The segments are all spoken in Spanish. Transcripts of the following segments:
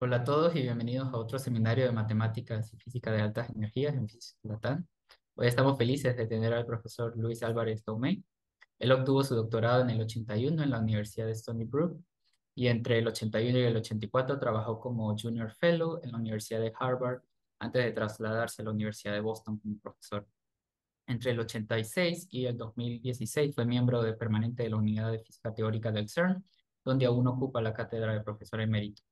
Hola a todos y bienvenidos a otro seminario de matemáticas y física de altas energías en Física Latán. Hoy estamos felices de tener al profesor Luis Álvarez Domey. Él obtuvo su doctorado en el 81 en la Universidad de Stony Brook y entre el 81 y el 84 trabajó como Junior Fellow en la Universidad de Harvard antes de trasladarse a la Universidad de Boston como profesor. Entre el 86 y el 2016 fue miembro de permanente de la Unidad de Física Teórica del CERN, donde aún ocupa la cátedra de profesor emérito.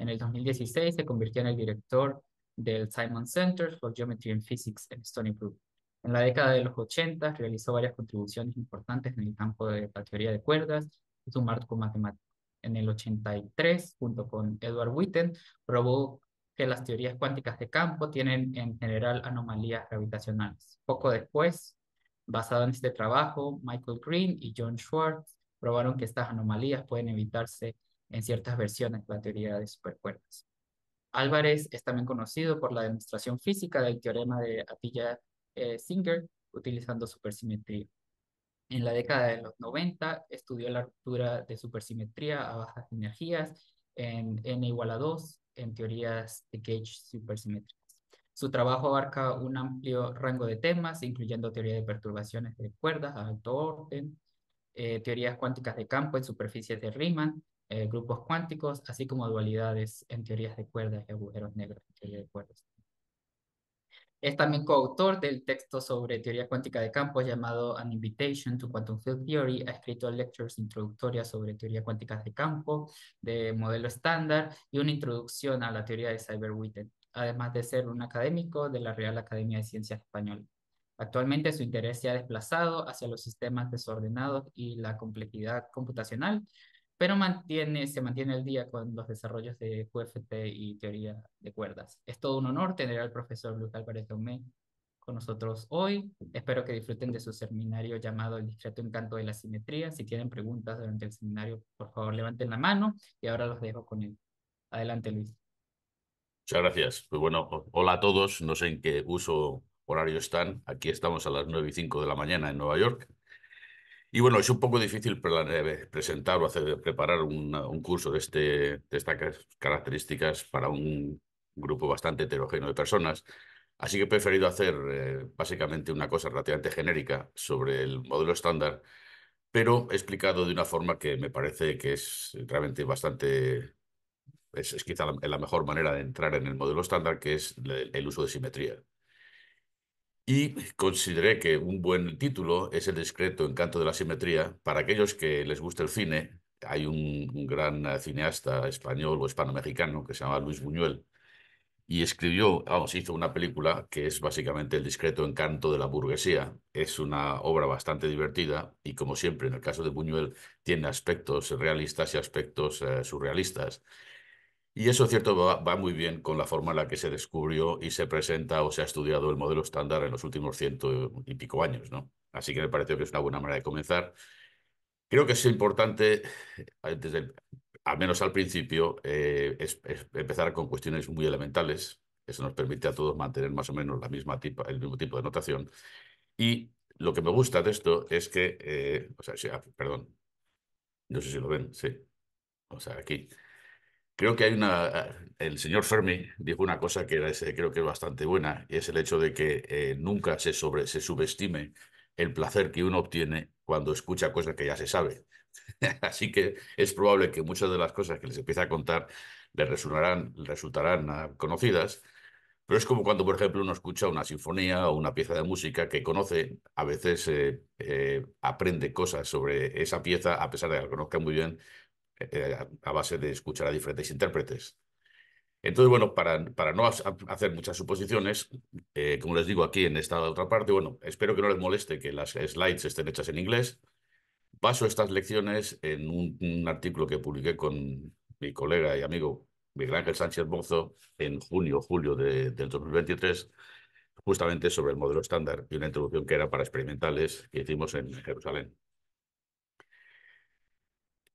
En el 2016 se convirtió en el director del Simon Center for Geometry and Physics en Stony Brook. En la década de los 80 realizó varias contribuciones importantes en el campo de la teoría de cuerdas y su marco matemático. En el 83, junto con Edward Witten, probó que las teorías cuánticas de campo tienen en general anomalías gravitacionales. Poco después, basado en este trabajo, Michael Green y John Schwartz probaron que estas anomalías pueden evitarse en ciertas versiones la teoría de supercuerdas. Álvarez es también conocido por la demostración física del teorema de atilla eh, singer utilizando supersimetría. En la década de los 90 estudió la ruptura de supersimetría a bajas energías en n igual a 2 en teorías de gauge supersimétricas. Su trabajo abarca un amplio rango de temas, incluyendo teoría de perturbaciones de cuerdas a alto orden, eh, teorías cuánticas de campo en superficies de Riemann, eh, grupos cuánticos, así como dualidades en teorías de cuerdas y agujeros negros en teoría de cuerdas. Es también coautor del texto sobre teoría cuántica de campos llamado An Invitation to Quantum Field Theory. Ha escrito lectures introductorias sobre teoría cuántica de campo, de modelo estándar y una introducción a la teoría de cyber además de ser un académico de la Real Academia de Ciencias Española. Actualmente su interés se ha desplazado hacia los sistemas desordenados y la complejidad computacional, pero mantiene, se mantiene al día con los desarrollos de QFT y teoría de cuerdas. Es todo un honor tener al profesor Luis Álvarez Domé con nosotros hoy. Espero que disfruten de su seminario llamado El discreto encanto de la simetría. Si tienen preguntas durante el seminario, por favor levanten la mano y ahora los dejo con él. Adelante, Luis. Muchas gracias. Pues bueno, hola a todos. No sé en qué uso horario están. Aquí estamos a las 9 y 5 de la mañana en Nueva York. Y bueno, es un poco difícil eh, presentar o hacer, preparar un curso de, este, estas características para un grupo bastante heterogéneo de personas. Así que he preferido hacer eh, básicamente una cosa relativamente genérica sobre el modelo estándar, pero explicado de una forma que me parece que es realmente bastante, es, quizá la, mejor manera de entrar en el modelo estándar, que es el uso de simetría. Y consideré que un buen título es El discreto encanto de la simetría. Para aquellos que les gusta el cine, hay un, gran eh, cineasta español o hispano-mexicano que se llama Luis Buñuel y escribió, vamos, hizo una película que es básicamente El discreto encanto de la burguesía. Es una obra bastante divertida y, como siempre, en el caso de Buñuel, tiene aspectos realistas y aspectos eh, surrealistas. Y eso, cierto, va, muy bien con la forma en la que se descubrió y se presenta o se ha estudiado el modelo estándar en los últimos ciento y pico años, ¿no? Así que me parece que es una buena manera de comenzar. Creo que es importante, eh, desde al menos al principio, eh, empezar con cuestiones muy elementales. Eso nos permite a todos mantener más o menos la misma tipa, el mismo tipo de notación. Y lo que me gusta de esto es que, eh, o sea, ah, perdón, no sé si lo ven, sí, o sea, aquí. Creo que hay una... El señor Fermi dijo una cosa que creo que es bastante buena, y es el hecho de que eh, nunca se, sobre, se subestime el placer que uno obtiene cuando escucha cosas que ya se sabe. Así que es probable que muchas de las cosas que les empieza a contar les resultarán, ah, conocidas, pero es como cuando, por ejemplo, uno escucha una sinfonía o una pieza de música que conoce, a veces eh, eh, aprende cosas sobre esa pieza, a pesar de que la conozca muy bien, eh, eh, a base de escuchar a diferentes intérpretes. Entonces, bueno, para, no hacer muchas suposiciones, eh, como les digo aquí en esta otra parte, bueno, espero que no les moleste que las slides estén hechas en inglés. Paso estas lecciones en un, artículo que publiqué con mi colega y amigo Miguel Ángel Sánchez Mozo en junio, julio de, del 2023, justamente sobre el modelo estándar y una introducción que era para experimentales que hicimos en Jerusalén.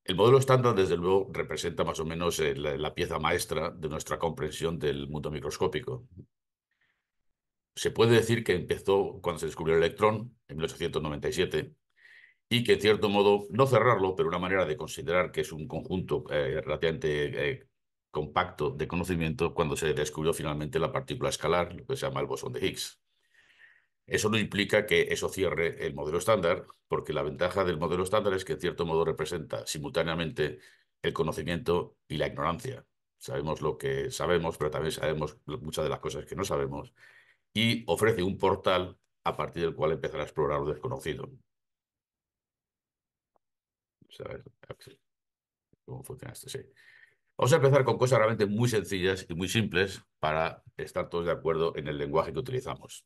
El modelo estándar, desde luego, representa más o menos eh, la, pieza maestra de nuestra comprensión del mundo microscópico. Se puede decir que empezó cuando se descubrió el electrón, en 1897, y que, en cierto modo, no cerrarlo, pero una manera de considerar que es un conjunto eh, relativamente eh, compacto de conocimiento cuando se descubrió finalmente la partícula escalar, lo que se llama el bosón de Higgs. Eso no implica que eso cierre el modelo estándar, porque la ventaja del modelo estándar es que en cierto modo representa simultáneamente el conocimiento y la ignorancia. Sabemos lo que sabemos, pero también sabemos muchas de las cosas que no sabemos y ofrece un portal a partir del cual empezar a explorar lo desconocido. funciona Vamos a empezar con cosas realmente muy sencillas y muy simples para estar todos de acuerdo en el lenguaje que utilizamos.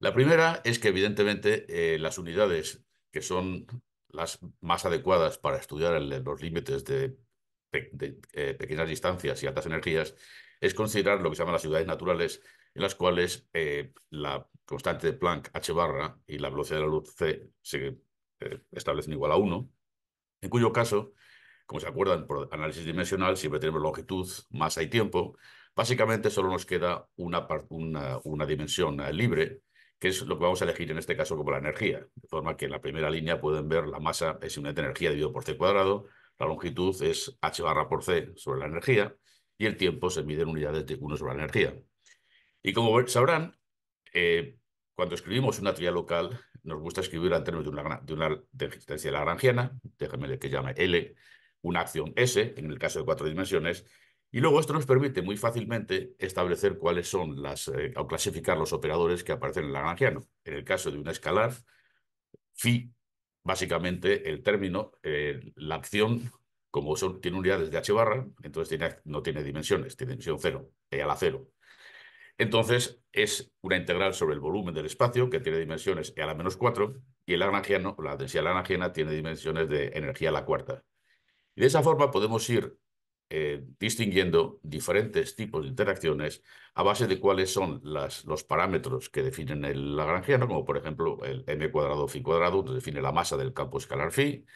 La primera es que evidentemente eh, las unidades que son las más adecuadas para estudiar eh, los límites de, eh, pequeñas distancias y altas energías es considerar lo que se llaman las ciudades naturales, en las cuales la constante de Planck H barra y la velocidad de la luz C se establecen igual a 1, en cuyo caso, como se acuerdan por análisis dimensional, siempre tenemos longitud, masa y tiempo, básicamente solo nos queda una, una, una dimensión libre, que es lo que vamos a elegir en este caso como la energía, de forma que en la primera línea pueden ver la masa es unidad de energía dividido por c cuadrado, la longitud es h barra por c sobre la energía y el tiempo se mide en unidades de 1 sobre la energía. Y como sabrán, eh, cuando escribimos una teoría local, nos gusta escribirla en términos de una, de una lagrangiana, déjeme que llame L, una acción S, en el caso de cuatro dimensiones, y luego esto nos permite muy fácilmente establecer cuáles son las, eh, o clasificar los operadores que aparecen en el Lagrangiano. En el caso de un escalar, phi, básicamente el término, eh, la acción, como tiene unidades de h barra, entonces no tiene dimensiones, tiene dimensión cero, e a la cero. Entonces es una integral sobre el volumen del espacio que tiene dimensiones e a la menos 4 y el lagrangiano, la densidad lagrangiana tiene dimensiones de energía a la cuarta. Y de esa forma podemos ir eh, distinguiendo diferentes tipos de interacciones a base de cuáles son los parámetros que definen el lagrangiano, como por ejemplo el m cuadrado phi cuadrado, donde define la masa del campo escalar phi,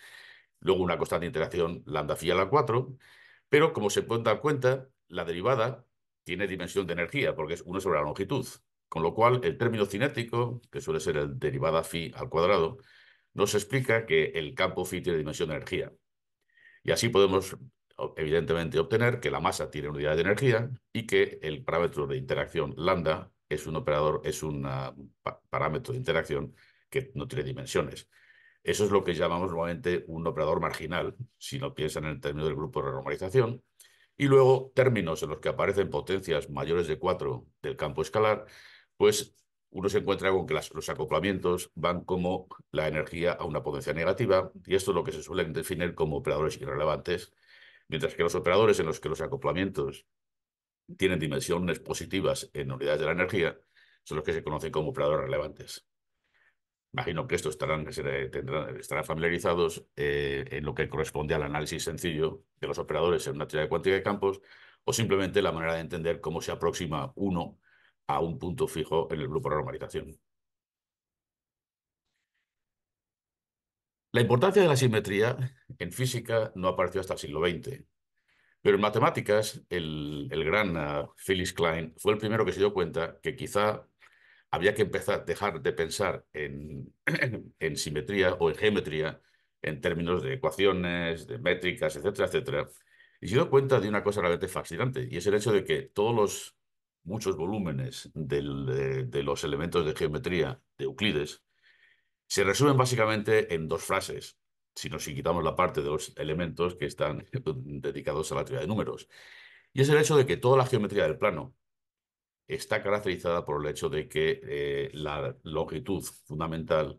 luego una constante de interacción lambda phi a la 4, pero como se pueden dar cuenta, la derivada tiene dimensión de energía, porque es uno sobre la longitud, con lo cual el término cinético, que suele ser el derivada phi al cuadrado, nos explica que el campo phi tiene dimensión de energía. Y así podemos evidentemente obtener que la masa tiene unidad de energía y que el parámetro de interacción lambda es un operador, es un ah, parámetro de interacción que no tiene dimensiones. Eso es lo que llamamos normalmente un operador marginal, si no piensan en el término del grupo de renormalización. Y luego términos en los que aparecen potencias mayores de 4 del campo escalar, pues uno se encuentra con que los acoplamientos van como la energía a una potencia negativa, y esto es lo que se suele definir como operadores irrelevantes, Mientras que los operadores en los que los acoplamientos tienen dimensiones positivas en unidades de la energía son los que se conocen como operadores relevantes. Imagino que estos estarán, tendrán, familiarizados eh, en lo que corresponde al análisis sencillo de los operadores en una teoría de cuántica de campos o simplemente la manera de entender cómo se aproxima uno a un punto fijo en el grupo de normalización. La importancia de la simetría en física no apareció hasta el siglo XX, pero en matemáticas el, gran Phyllis ah, Klein fue el primero que se dio cuenta que quizá había que empezar a dejar de pensar en, simetría o en geometría en términos de ecuaciones, de métricas, etcétera, etcétera. Y se dio cuenta de una cosa realmente fascinante, y es el hecho de que todos los muchos volúmenes de, los elementos de geometría de Euclides se resumen básicamente en dos frases, si nos quitamos la parte de los elementos que están dedicados a la teoría de números. Y es el hecho de que toda la geometría del plano está caracterizada por el hecho de que eh, la longitud fundamental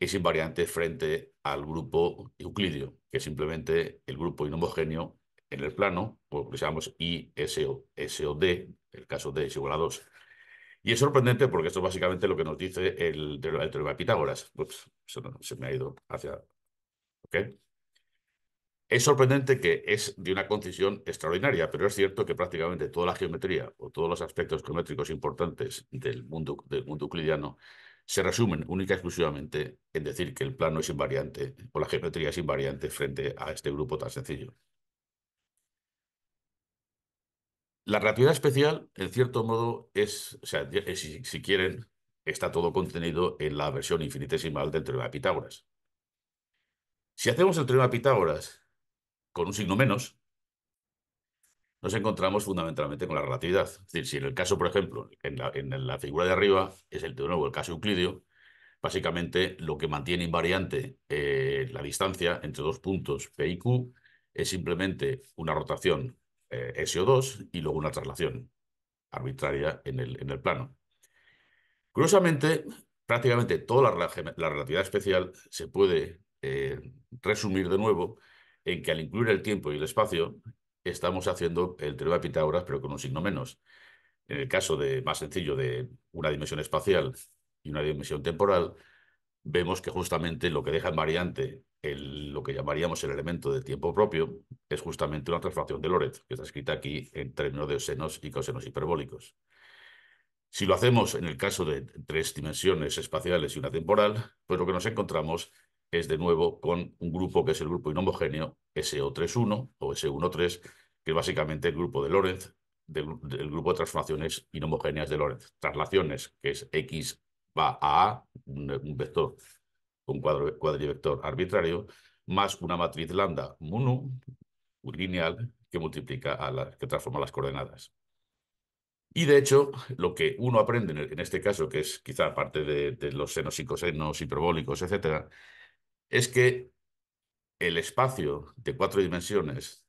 es invariante frente al grupo euclídeo, que es simplemente el grupo inhomogéneo en el plano, por lo que llamamos I, el caso de es igual a 2, y es sorprendente porque esto es básicamente lo que nos dice el, teorema de Pitágoras. Ups, se, me ha ido hacia... ¿Ok? Es sorprendente que es de una concisión extraordinaria, pero es cierto que prácticamente toda la geometría o todos los aspectos geométricos importantes del mundo, del mundo euclidiano se resumen única y exclusivamente en decir que el plano es invariante o la geometría es invariante frente a este grupo tan sencillo. La relatividad especial, en cierto modo, es, o sea, si, quieren, está todo contenido en la versión infinitesimal del teorema de Pitágoras. Si hacemos el teorema de Pitágoras con un signo menos, nos encontramos fundamentalmente con la relatividad. Es decir, si en el caso, por ejemplo, en la, figura de arriba es el, teorema nuevo el caso euclidio, básicamente lo que mantiene invariante eh, la distancia entre dos puntos P y Q es simplemente una rotación eh, SO2 y luego una traslación arbitraria en el, en el plano. Curiosamente, prácticamente toda la, relatividad especial se puede eh, resumir de nuevo en que al incluir el tiempo y el espacio estamos haciendo el teorema de Pitágoras pero con un signo menos. En el caso de, más sencillo de una dimensión espacial y una dimensión temporal, vemos que justamente lo que deja en variante lo que llamaríamos el elemento de tiempo propio es justamente una transformación de Lorentz, que está escrita aquí en términos de senos y cosenos hiperbólicos. Si lo hacemos en el caso de tres dimensiones espaciales y una temporal, pues lo que nos encontramos es de nuevo con un grupo que es el grupo inhomogéneo SO31 o SO13, que es básicamente el grupo de Lorentz, del, grupo de transformaciones inhomogéneas de Lorentz. Traslaciones, que es X va a A, un vector un cuadro, cuadrivector arbitrario, más una matriz lambda mu lineal que multiplica a la, que transforma las coordenadas. Y de hecho, lo que uno aprende en este caso, que es quizá parte de, de los senos y cosenos hiperbólicos, etcétera, es que el espacio de cuatro dimensiones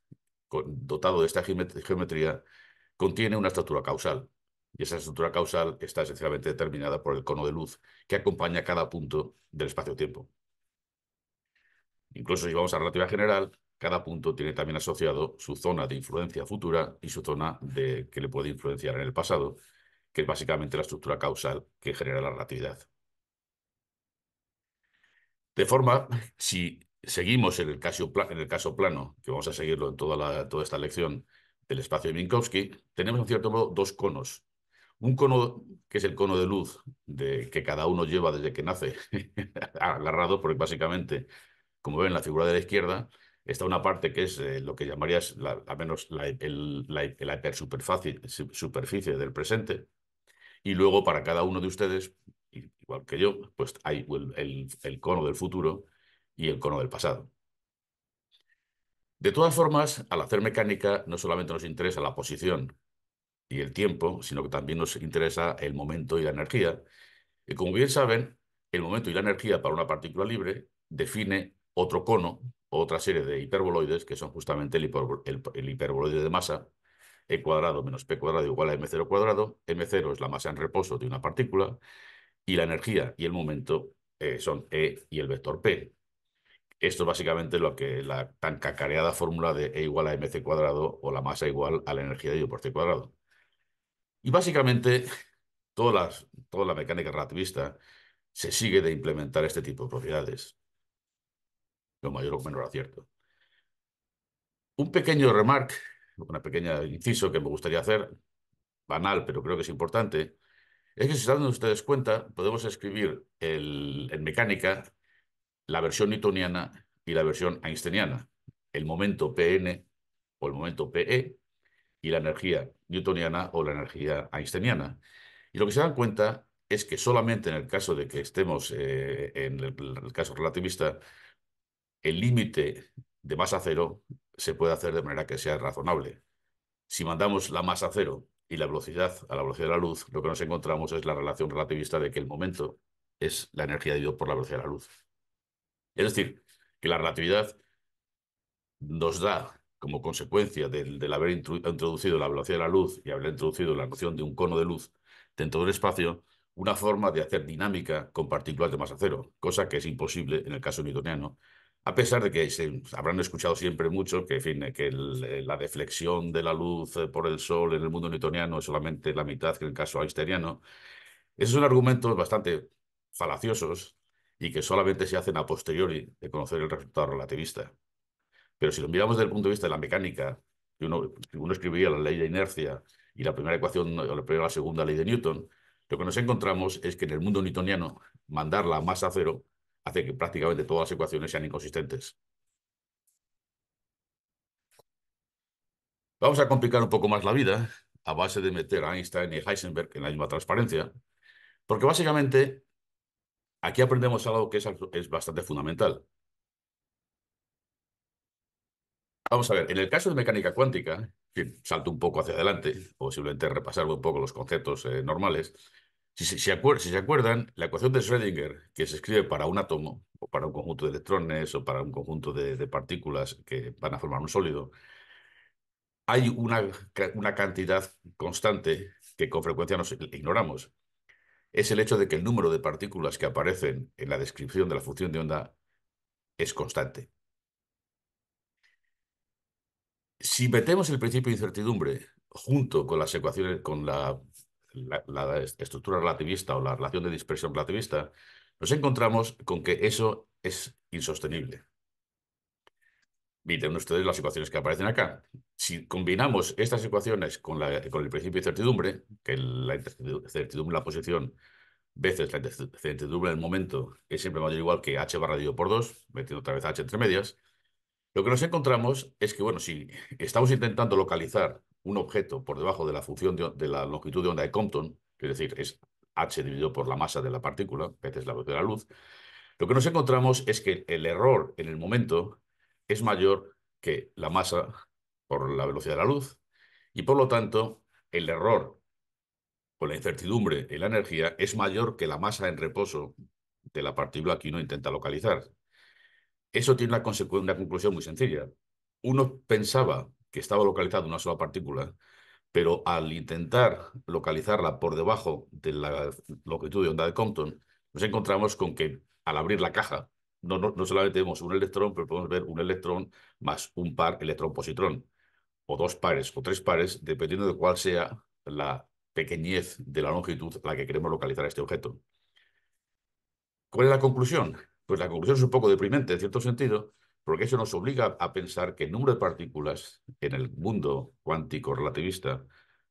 dotado de esta geometría contiene una estructura causal y esa estructura causal está esencialmente determinada por el cono de luz que acompaña cada punto del espacio-tiempo. Incluso si vamos a la relatividad general, cada punto tiene también asociado su zona de influencia futura y su zona de, que le puede influenciar en el pasado, que es básicamente la estructura causal que genera la relatividad. De forma, si seguimos en el caso, plano, que vamos a seguirlo en toda, toda esta lección del espacio de Minkowski, tenemos en cierto modo dos conos un cono, que es el cono de luz de, que cada uno lleva desde que nace, agarrado, porque básicamente, como ven en la figura de la izquierda, está una parte que es eh, lo que llamarías, al menos, la, el, la, superficie del presente. Y luego, para cada uno de ustedes, igual que yo, pues hay el, el cono del futuro y el cono del pasado. De todas formas, al hacer mecánica, no solamente nos interesa la posición y el tiempo, sino que también nos interesa el momento y la energía. Y como bien saben, el momento y la energía para una partícula libre define otro cono otra serie de hiperboloides, que son justamente el, hiperboloide de masa, e cuadrado menos p cuadrado igual a m0 cuadrado, m0 es la masa en reposo de una partícula, y la energía y el momento eh, son e y el vector p. Esto es básicamente lo que la tan cacareada fórmula de e igual a mc cuadrado o la masa igual a la energía de por c cuadrado. Y básicamente toda la, toda la mecánica relativista se sigue de implementar este tipo de propiedades, Lo mayor o menor acierto. Un pequeño remark, una pequeña inciso que me gustaría hacer, banal, pero creo que es importante, es que si se dan ustedes cuenta, podemos escribir en mecánica la versión newtoniana y la versión einsteiniana. El momento Pn o el momento Pe y la energía newtoniana o la energía einsteiniana. Y lo que se dan cuenta es que solamente en el caso de que estemos eh, en el, caso relativista, el límite de masa cero se puede hacer de manera que sea razonable. Si mandamos la masa cero y la velocidad a la velocidad de la luz, lo que nos encontramos es la relación relativista de que el momento es la energía dividida por la velocidad de la luz. Es decir, que la relatividad nos da como consecuencia del, haber introducido la velocidad de la luz y haber introducido la noción de un cono de luz dentro del espacio, una forma de hacer dinámica con partículas de masa cero, cosa que es imposible en el caso newtoniano, a pesar de que se habrán escuchado siempre mucho que, que la deflexión de la luz eh, por el Sol en el mundo newtoniano es solamente la mitad que en el caso einsteiniano, esos son argumentos bastante falaciosos y que solamente se hacen a posteriori de conocer el resultado relativista. Pero si lo miramos desde el punto de vista de la mecánica, que uno, escribía la ley de inercia y la primera ecuación, o la primera la segunda ley de Newton, lo que nos encontramos es que en el mundo newtoniano mandarla la masa a cero hace que prácticamente todas las ecuaciones sean inconsistentes. Vamos a complicar un poco más la vida a base de meter a Einstein y Heisenberg en la misma transparencia, porque básicamente aquí aprendemos algo que es bastante fundamental. Vamos a ver, en el caso de mecánica cuántica, salto un poco hacia adelante, o simplemente repasar un poco los conceptos eh, normales. Si, se acuerdan, la ecuación de Schrödinger, que se escribe para un átomo, o para un conjunto de electrones, o para un conjunto de, partículas que van a formar un sólido, hay una, una cantidad constante que con frecuencia nos ignoramos. Es el hecho de que el número de partículas que aparecen en la descripción de la función de onda es constante. si metemos el principio de incertidumbre junto con las ecuaciones, con la, estructura relativista o la relación de dispersión relativista, nos encontramos con que eso es insostenible. Miren ustedes las ecuaciones que aparecen acá. Si combinamos estas ecuaciones con, la, con el principio de incertidumbre, que la incertidumbre, en la posición, veces la incertidumbre en el momento, es siempre mayor o igual que h barra dividido por 2, metiendo otra vez h entre medias, lo que nos encontramos es que, bueno, si estamos intentando localizar un objeto por debajo de la función de, la longitud de onda de Compton, es decir, es h dividido por la masa de la partícula, es la velocidad de la luz, lo que nos encontramos es que el error en el momento es mayor que la masa por la velocidad de la luz y por lo tanto el error o la incertidumbre en la energía es mayor que la masa en reposo de la partícula que uno intenta localizar. Eso tiene una, una conclusión muy sencilla. Uno pensaba que estaba localizado una sola partícula, pero al intentar localizarla por debajo de la longitud de onda de Compton, nos encontramos con que al abrir la caja, no, no, no solamente vemos un electrón, pero podemos ver un electrón más un par electrón-positrón, o dos pares o tres pares, dependiendo de cuál sea la pequeñez de la longitud a la que queremos localizar este objeto. ¿Cuál es la conclusión? Pues la conclusión es un poco deprimente, en cierto sentido, porque eso nos obliga a pensar que el número de partículas en el mundo cuántico relativista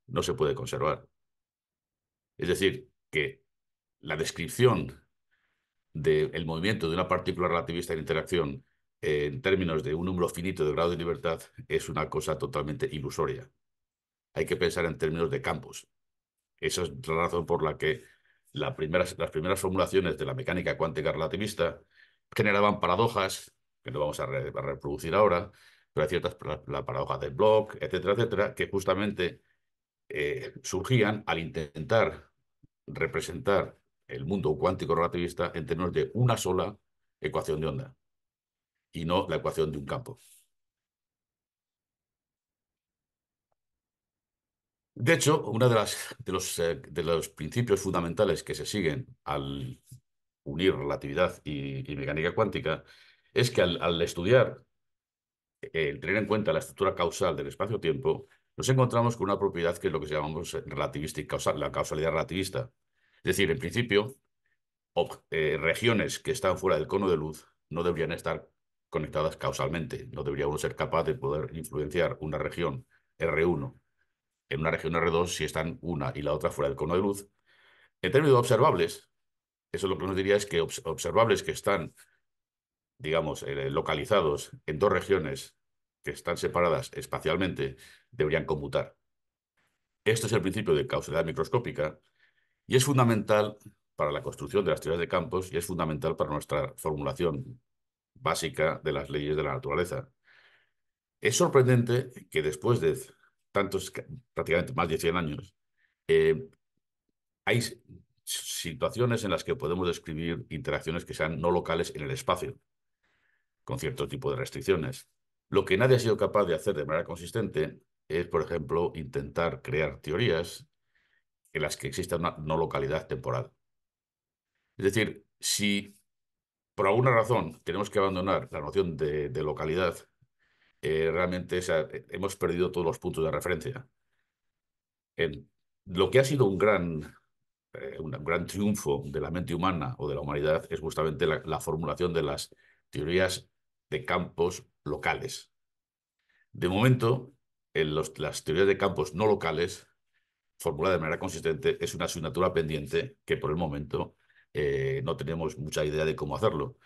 no se puede conservar. Es decir, que la descripción del movimiento de una partícula relativista en interacción eh, en términos de un número finito de grado de libertad es una cosa totalmente ilusoria. Hay que pensar en términos de campos. Esa es la razón por la que primeras, las primeras formulaciones de la mecánica cuántica relativista generaban paradojas, que no vamos a, reproducir ahora, pero hay ciertas la, paradojas de Bloch, etcétera, etcétera, que justamente eh, surgían al intentar representar el mundo cuántico relativista en términos de una sola ecuación de onda y no la ecuación de un campo. De hecho, uno de, eh, de, los, principios fundamentales que se siguen al unir relatividad y, mecánica cuántica es que al, estudiar, eh, el tener en cuenta la estructura causal del espacio-tiempo, nos encontramos con una propiedad que es lo que llamamos relativista la causalidad relativista. Es decir, en principio, eh, regiones que están fuera del cono de luz no deberían estar conectadas causalmente. No deberíamos ser capaz de poder influenciar una región R1 en una región R2 si están una y la otra fuera del cono de luz. En términos de observables, eso lo que nos diría es que observables que están, digamos, eh, localizados en dos regiones que están separadas espacialmente, deberían conmutar. Esto es el principio de causalidad microscópica y es fundamental para la construcción de las teorías de campos y es fundamental para nuestra formulación básica de las leyes de la naturaleza. Es sorprendente que después de tantos, prácticamente más de 100 años, eh, hay situaciones en las que podemos describir interacciones que sean no locales en el espacio, con cierto tipo de restricciones. Lo que nadie ha sido capaz de hacer de manera consistente es, por ejemplo, intentar crear teorías en las que exista una no localidad temporal. Es decir, si por alguna razón tenemos que abandonar la noción de, de localidad, eh, realmente eh, hemos perdido todos los puntos de referencia. lo que ha sido un gran, eh, un gran triunfo de la mente humana o de la humanidad es justamente la, formulación de las teorías de campos locales. De momento, en las teorías de campos no locales, formuladas de manera consistente, es una asignatura pendiente que por el momento no tenemos mucha idea de cómo hacerlo.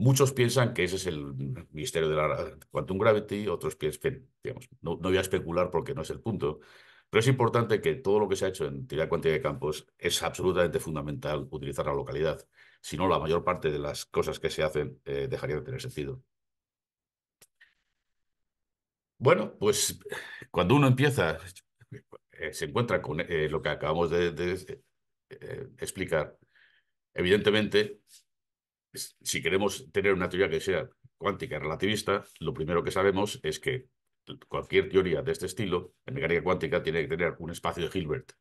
Muchos piensan que ese es el misterio de la quantum gravity, otros piensan, digamos, no, voy a especular porque no es el punto, pero es importante que todo lo que se ha hecho en teoría cuántica de campos es absolutamente fundamental utilizar la localidad. Si no, la mayor parte de las cosas que se hacen eh, dejaría de tener sentido. Bueno, pues cuando uno empieza, eh, se encuentra con eh, lo que acabamos de explicar. Evidentemente, si queremos tener una teoría que sea cuántica relativista, lo primero que sabemos es que cualquier teoría de este estilo, en mecánica cuántica, tiene que tener un espacio de Hilbert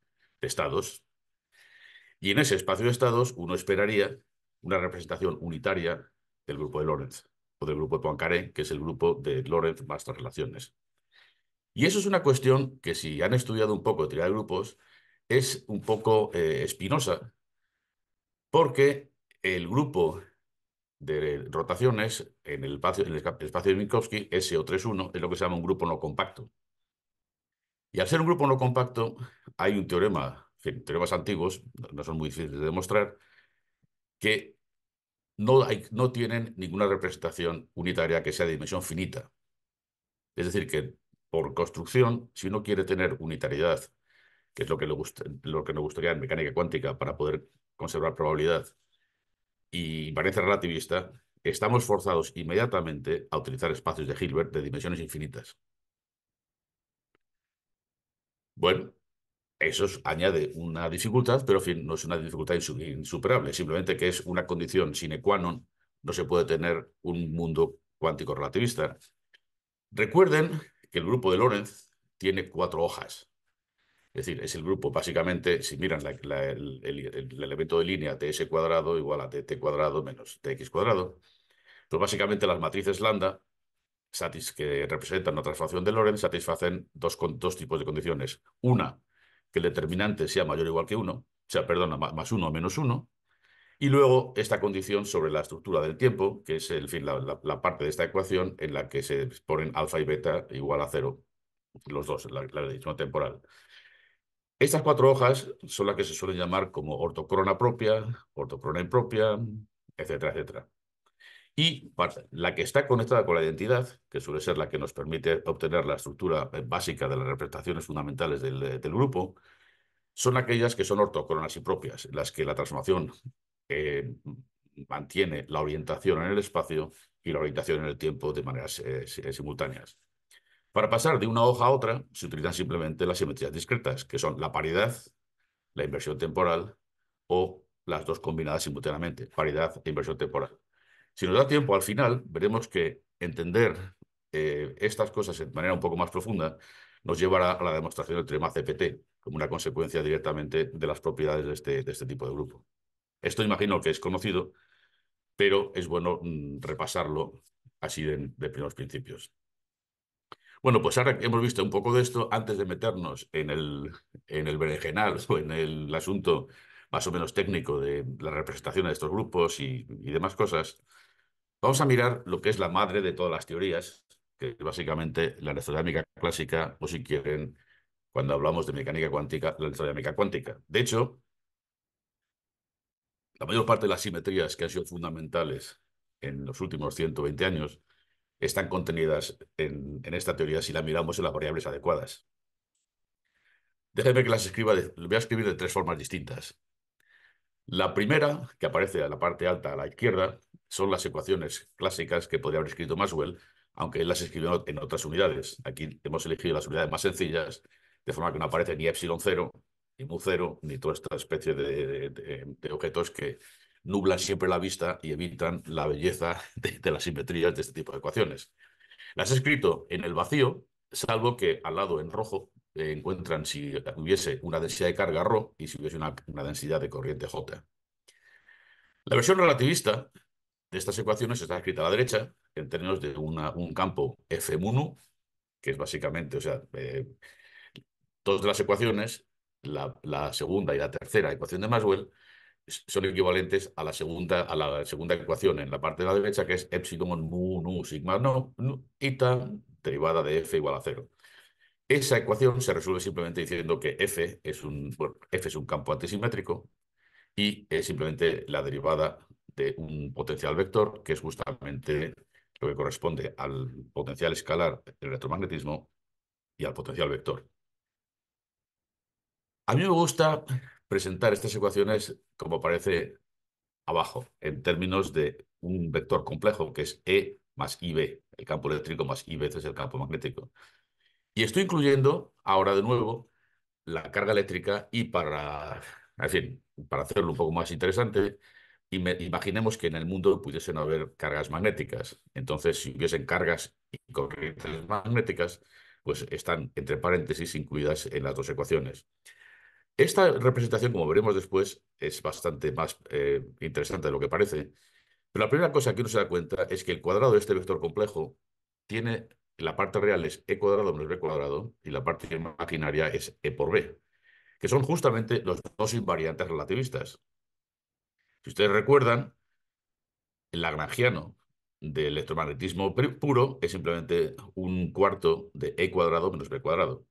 de estados. Y en ese espacio de estados uno esperaría una representación unitaria del grupo de Lorentz o del grupo de Poincaré, que es el grupo de Lorentz más las relaciones. Y eso es una cuestión que si han estudiado un poco de teoría de grupos, es un poco eh, espinosa, porque el grupo de rotaciones en el espacio, en el espacio de Minkowski, SO31, es lo que se llama un grupo no compacto. Y al ser un grupo no compacto, hay un teorema, fin, teoremas antiguos, no son muy difíciles de demostrar, que no, hay, no tienen ninguna representación unitaria que sea de dimensión finita. Es decir, que por construcción, si uno quiere tener unitariedad, que es lo que, lo que nos gustaría en mecánica cuántica para poder conservar probabilidad, y parece relativista, estamos forzados inmediatamente a utilizar espacios de Hilbert de dimensiones infinitas. Bueno, eso añade una dificultad, pero en fin, no es una dificultad insuperable, simplemente que es una condición sine qua non, no se puede tener un mundo cuántico relativista. Recuerden que el grupo de Lorentz tiene cuatro hojas. Es decir, es el grupo, básicamente, si miran el, elemento de línea TS cuadrado igual a TT cuadrado menos TX cuadrado, pues básicamente las matrices lambda satis, que representan la transformación de Lorentz satisfacen dos, dos tipos de condiciones. Una, que el determinante sea mayor o igual que 1, o sea, perdona, más uno o menos uno y luego esta condición sobre la estructura del tiempo, que es el la, parte de esta ecuación en la que se ponen alfa y beta igual a cero, los dos, la, la temporal. Estas cuatro hojas son las que se suelen llamar como ortocrona propia, ortocrona impropia, etcétera, etcétera. Y la que está conectada con la identidad, que suele ser la que nos permite obtener la estructura eh, básica de las representaciones fundamentales eh, del, grupo, son aquellas que son ortocronas y propias, las que la transformación eh, mantiene la orientación en el espacio y la orientación en el tiempo de maneras simultáneas. Para pasar de una hoja a otra, se utilizan simplemente las simetrías discretas, que son la paridad, la inversión temporal o las dos combinadas simultáneamente, paridad e inversión temporal. Si nos da tiempo, al final veremos que entender eh, estas cosas de manera un poco más profunda nos llevará a la demostración del teorema CPT, como una consecuencia directamente de las propiedades de este, de este tipo de grupo. Esto imagino que es conocido, pero es bueno mm, repasarlo así de primeros principios. Bueno, pues ahora que hemos visto un poco de esto, antes de meternos en el, en el berenjenal o en el asunto más o menos técnico de la representación de estos grupos y, demás cosas, vamos a mirar lo que es la madre de todas las teorías, que es básicamente la electrodinámica clásica, o si quieren, cuando hablamos de mecánica cuántica, la electrodinámica cuántica. De hecho, la mayor parte de las simetrías que han sido fundamentales en los últimos 120 años están contenidas en, esta teoría si la miramos en las variables adecuadas. Déjenme que las escriba, de, voy a escribir de tres formas distintas. La primera, que aparece a la parte alta a la izquierda, son las ecuaciones clásicas que podría haber escrito Maxwell, aunque él las escribió en otras unidades. Aquí hemos elegido las unidades más sencillas, de forma que no aparece ni epsilon cero, ni mu cero, ni toda esta especie de objetos que nublan siempre la vista y evitan la belleza de, las simetrías de este tipo de ecuaciones. Las he escrito en el vacío, salvo que al lado en rojo eh, encuentran si hubiese una densidad de carga ρ y si hubiese una, densidad de corriente J. La versión relativista de estas ecuaciones está escrita a la derecha en términos de un campo F1, que es básicamente, o sea, eh, todas las ecuaciones, la, la, segunda y la tercera ecuación de Maxwell, son equivalentes a la segunda, a la segunda ecuación en la parte de la derecha, que es epsilon mu nu sigma no, y eta derivada de f igual a cero. Esa ecuación se resuelve simplemente diciendo que f es un, f es un campo antisimétrico y es simplemente la derivada de un potencial vector, que es justamente lo que corresponde al potencial escalar del electromagnetismo y al potencial vector. A mí me gusta presentar estas ecuaciones como aparece abajo, en términos de un vector complejo que es E más IB, el campo eléctrico más I es el campo magnético. Y estoy incluyendo ahora de nuevo la carga eléctrica y para, fin, para hacerlo un poco más interesante, imaginemos que en el mundo pudiesen haber cargas magnéticas. Entonces, si hubiesen cargas y corrientes magnéticas, pues están entre paréntesis incluidas en las dos ecuaciones. Esta representación, como veremos después, es bastante más eh, interesante de lo que parece. Pero la primera cosa que uno se da cuenta es que el cuadrado de este vector complejo tiene la parte real es e cuadrado menos b cuadrado y la parte imaginaria es e por b, que son justamente los dos invariantes relativistas. Si ustedes recuerdan, el lagrangiano del electromagnetismo puro es simplemente un cuarto de e cuadrado menos b cuadrado.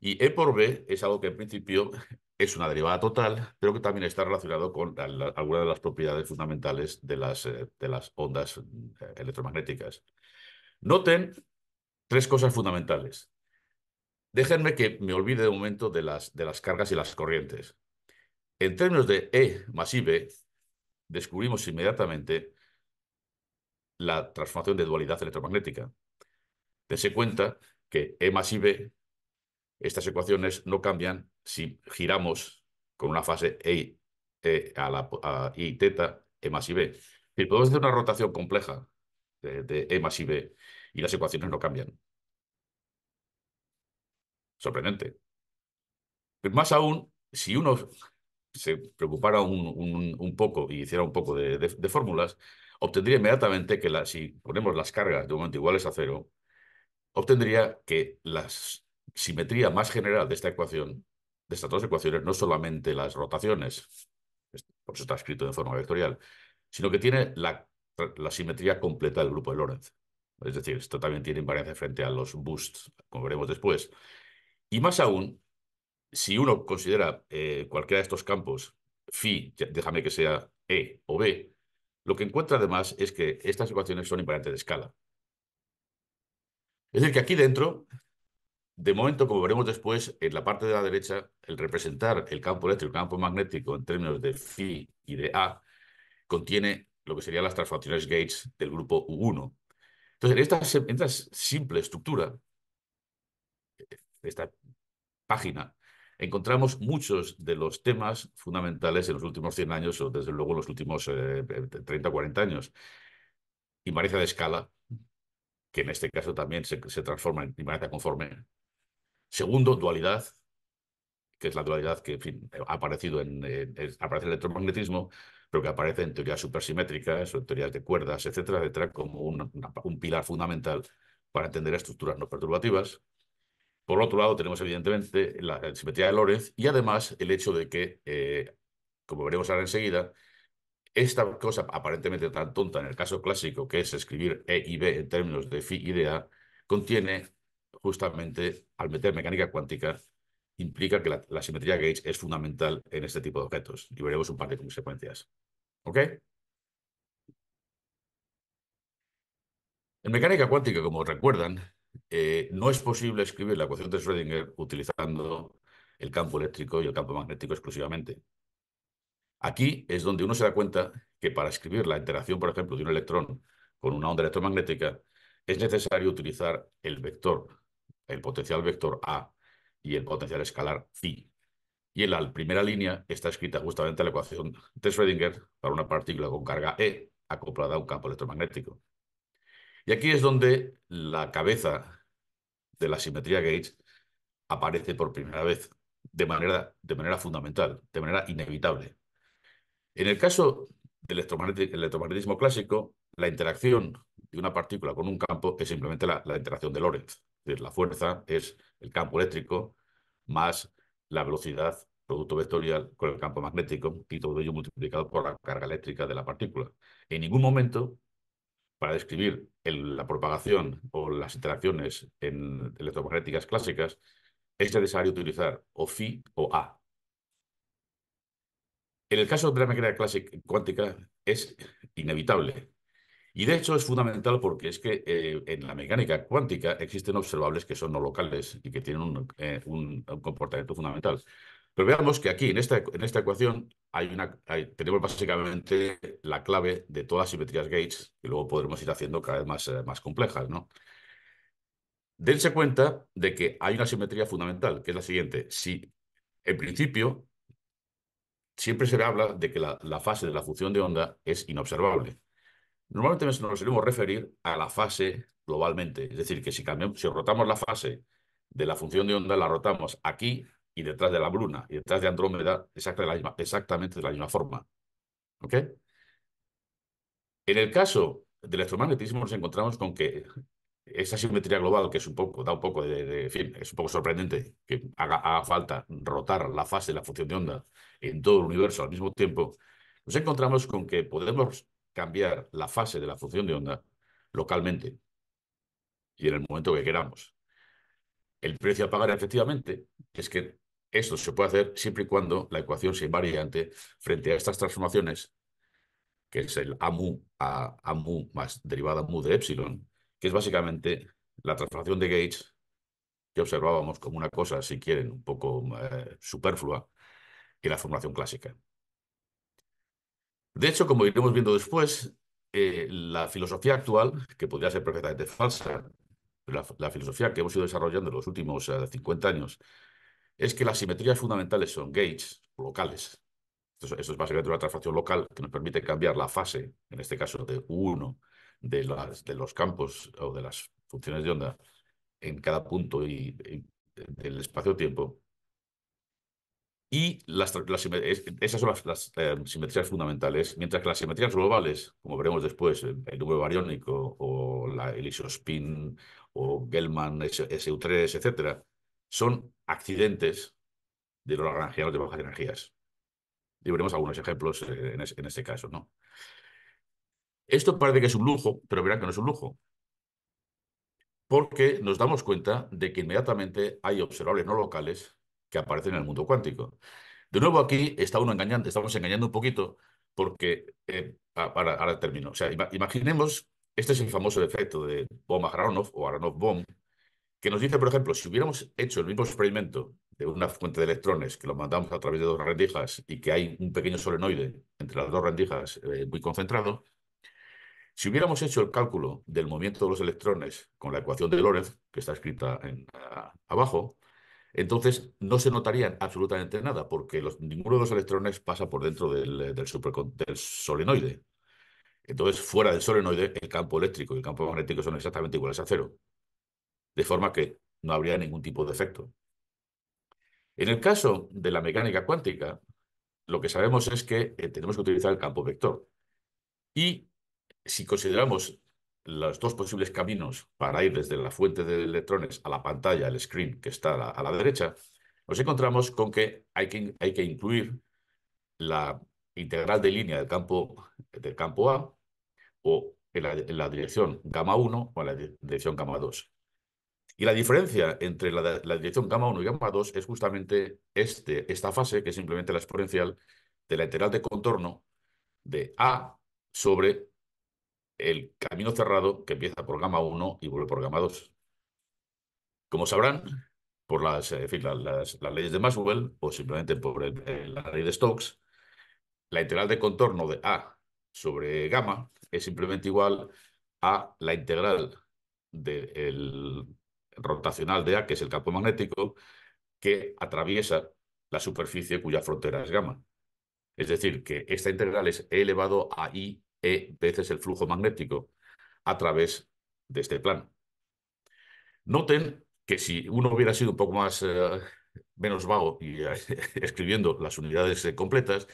Y E por B es algo que en principio es una derivada total, pero que también está relacionado con algunas de las propiedades fundamentales de las, eh, de las ondas mm, eh, electromagnéticas. Noten tres cosas fundamentales. Déjenme que me olvide de momento de las, de las cargas y las corrientes. En términos de E más IB, descubrimos inmediatamente la transformación de dualidad electromagnética. Dense cuenta que E más IB estas ecuaciones no cambian si giramos con una fase E, a la I teta, E más b y podemos hacer una rotación compleja de, E más b y las ecuaciones no cambian. Sorprendente. Pero más aún, si uno se preocupara un, poco y hiciera un poco de, fórmulas, obtendría inmediatamente que si ponemos las cargas de un momento iguales a cero, obtendría que las simetría más general de esta ecuación, de estas dos ecuaciones, no solamente las rotaciones, por eso está escrito de forma vectorial, sino que tiene la, simetría completa del grupo de Lorentz. Es decir, esto también tiene invariancia frente a los boosts, como veremos después. Y más aún, si uno considera eh, cualquiera de estos campos, phi, déjame que sea E o B, lo que encuentra además es que estas ecuaciones son invariantes de escala. Es decir, que aquí dentro de momento, como veremos después, en la parte de la derecha, el representar el campo eléctrico, el campo magnético en términos de phi y de A, contiene lo que serían las transformaciones Gates del grupo U1. Entonces, en esta, simple estructura, esta página, encontramos muchos de los temas fundamentales en los últimos 100 años, o desde luego en los últimos 30 o 40 años. Invariancia de escala, que en este caso también se, transforma en invariancia conforme, Segundo, dualidad, que es la dualidad que ha aparecido en, aparece en el electromagnetismo, pero que aparece en teorías supersimétricas o en teorías de cuerdas, etcétera, etcétera, como un, pilar fundamental para entender estructuras no perturbativas. Por otro lado, tenemos evidentemente la, simetría de Lorentz y además el hecho de que, eh, como veremos ahora enseguida, esta cosa aparentemente tan tonta en el caso clásico, que es escribir E y B en términos de phi y de A, contiene justamente al meter mecánica cuántica, implica que la, simetría Gauge es fundamental en este tipo de objetos y veremos un par de consecuencias. ¿Ok? En mecánica cuántica, como recuerdan, eh, no es posible escribir la ecuación de Schrödinger utilizando el campo eléctrico y el campo magnético exclusivamente. Aquí es donde uno se da cuenta que para escribir la interacción, por ejemplo, de un electrón con una onda electromagnética, es necesario utilizar el vector el potencial vector A y el potencial escalar phi. Y en la primera línea está escrita justamente la ecuación de Schrödinger para una partícula con carga E acoplada a un campo electromagnético. Y aquí es donde la cabeza de la simetría Gates aparece por primera vez, de manera, de manera fundamental, de manera inevitable. En el caso del electromagnetismo clásico, la interacción de una partícula con un campo es simplemente la, la interacción de Lorentz decir, la fuerza es el campo eléctrico más la velocidad producto vectorial con el campo magnético y todo ello multiplicado por la carga eléctrica de la partícula. En ningún momento, para describir la propagación o las interacciones en electromagnéticas clásicas, es necesario utilizar o phi o A. En el caso de la mecánica clásica cuántica es inevitable y de hecho es fundamental porque es que eh, en la mecánica cuántica existen observables que son no locales y que tienen un, eh, comportamiento fundamental. Pero veamos que aquí, en esta, en esta ecuación, hay una, tenemos básicamente la clave de todas las simetrías Gates, que luego podremos ir haciendo cada vez más, eh, más complejas. ¿no? Dense cuenta de que hay una simetría fundamental, que es la siguiente. Si, en principio, siempre se habla de que la fase de la función de onda es inobservable. Normalmente nos solemos referir a la fase globalmente. Es decir, que si, cambiamos, si rotamos la fase de la función de onda, la rotamos aquí y detrás de la bruna, y detrás de Andrómeda, exactamente de la misma forma. ¿Ok? En el caso del electromagnetismo nos encontramos con que esa simetría global, que es un poco, da un poco de, es un poco sorprendente que haga, falta rotar la fase de la función de onda en todo el universo al mismo tiempo, nos encontramos con que podemos cambiar la fase de la función de onda localmente y en el momento que queramos. El precio a pagar efectivamente es que esto se puede hacer siempre y cuando la ecuación sea invariante frente a estas transformaciones, que es el AMU a AMU más derivada mu de epsilon, que es básicamente la transformación de Gates que observábamos como una cosa, si quieren, un poco eh, superflua en la formulación clásica. De hecho, como iremos viendo después, eh, la filosofía actual, que podría ser perfectamente falsa, pero la, filosofía que hemos ido desarrollando en los últimos 50 eh, años, es que las simetrías fundamentales son gates locales. Esto, es básicamente una transformación local que nos permite cambiar la fase, en este caso de uno de, los campos o de las funciones de onda en cada punto y del espacio-tiempo y las, esas son las, eh, simetrías fundamentales, mientras que las simetrías globales, como veremos después, eh, el número bariónico o la, el spin o Gelman, SU3, etcétera, son accidentes de los lagrangianos de bajas energías. Y veremos algunos ejemplos eh, en, en este caso. ¿no? Esto parece que es un lujo, pero verán que no es un lujo porque nos damos cuenta de que inmediatamente hay observables no locales que aparecen en el mundo cuántico. De nuevo, aquí está uno engañando, estamos engañando un poquito, porque eh, ahora, termino. O sea, imaginemos, este es el famoso efecto de Bohm-Aronov o aronoff bohm que nos dice, por ejemplo, si hubiéramos hecho el mismo experimento de una fuente de electrones que lo mandamos a través de dos rendijas y que hay un pequeño solenoide entre las dos rendijas eh, muy concentrado, si hubiéramos hecho el cálculo del movimiento de los electrones con la ecuación de Lorentz, que está escrita en, abajo, entonces no se notarían absolutamente nada, porque ninguno de los electrones pasa por dentro del, solenoide. Entonces, fuera del solenoide, el campo eléctrico y el campo magnético son exactamente iguales a cero. De forma que no habría ningún tipo de efecto. En el caso de la mecánica cuántica, lo que sabemos es que eh, tenemos que utilizar el campo vector. Y si consideramos los dos posibles caminos para ir desde la fuente de electrones a la pantalla, el screen que está a la, derecha, nos encontramos con que hay, que hay que incluir la integral de línea del campo, del campo A o en la, dirección gamma 1 o en la dirección gamma 2. Y la diferencia entre la, dirección gamma 1 y gamma 2 es justamente este, esta fase, que es simplemente la exponencial de la integral de contorno de A sobre el camino cerrado que empieza por gama 1 y vuelve por gama 2. Como sabrán, por las, las, leyes de Maxwell o simplemente por la ley de Stokes, la integral de contorno de A sobre gamma es simplemente igual a la integral rotacional de A, que es el campo magnético, que atraviesa la superficie cuya frontera es gamma. Es decir, que esta integral es e elevado a I e veces el flujo magnético a través de este plano. Noten que si uno hubiera sido un poco más eh, menos vago y eh, escribiendo las unidades eh, completas,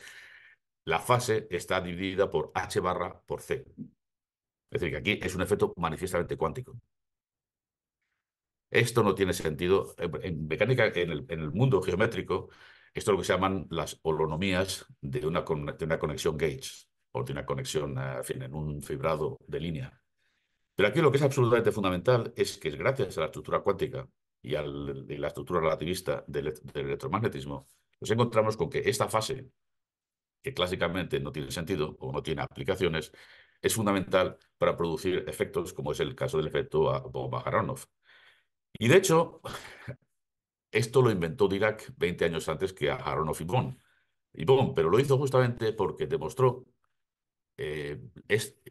la fase está dividida por H barra por C. Es decir, que aquí es un efecto manifiestamente cuántico. Esto no tiene sentido. En mecánica, en el, mundo geométrico, esto es lo que se llaman las holonomías de una, de una conexión Gauge o de una conexión, eh, en un fibrado de línea. Pero aquí lo que es absolutamente fundamental es que gracias a la estructura cuántica y, a la estructura relativista del, electromagnetismo, nos encontramos con que esta fase, que clásicamente no tiene sentido o no tiene aplicaciones, es fundamental para producir efectos como es el caso del efecto bomba Y de hecho, esto lo inventó Dirac 20 años antes que a y Bohm, y Bohm, pero lo hizo justamente porque demostró eh,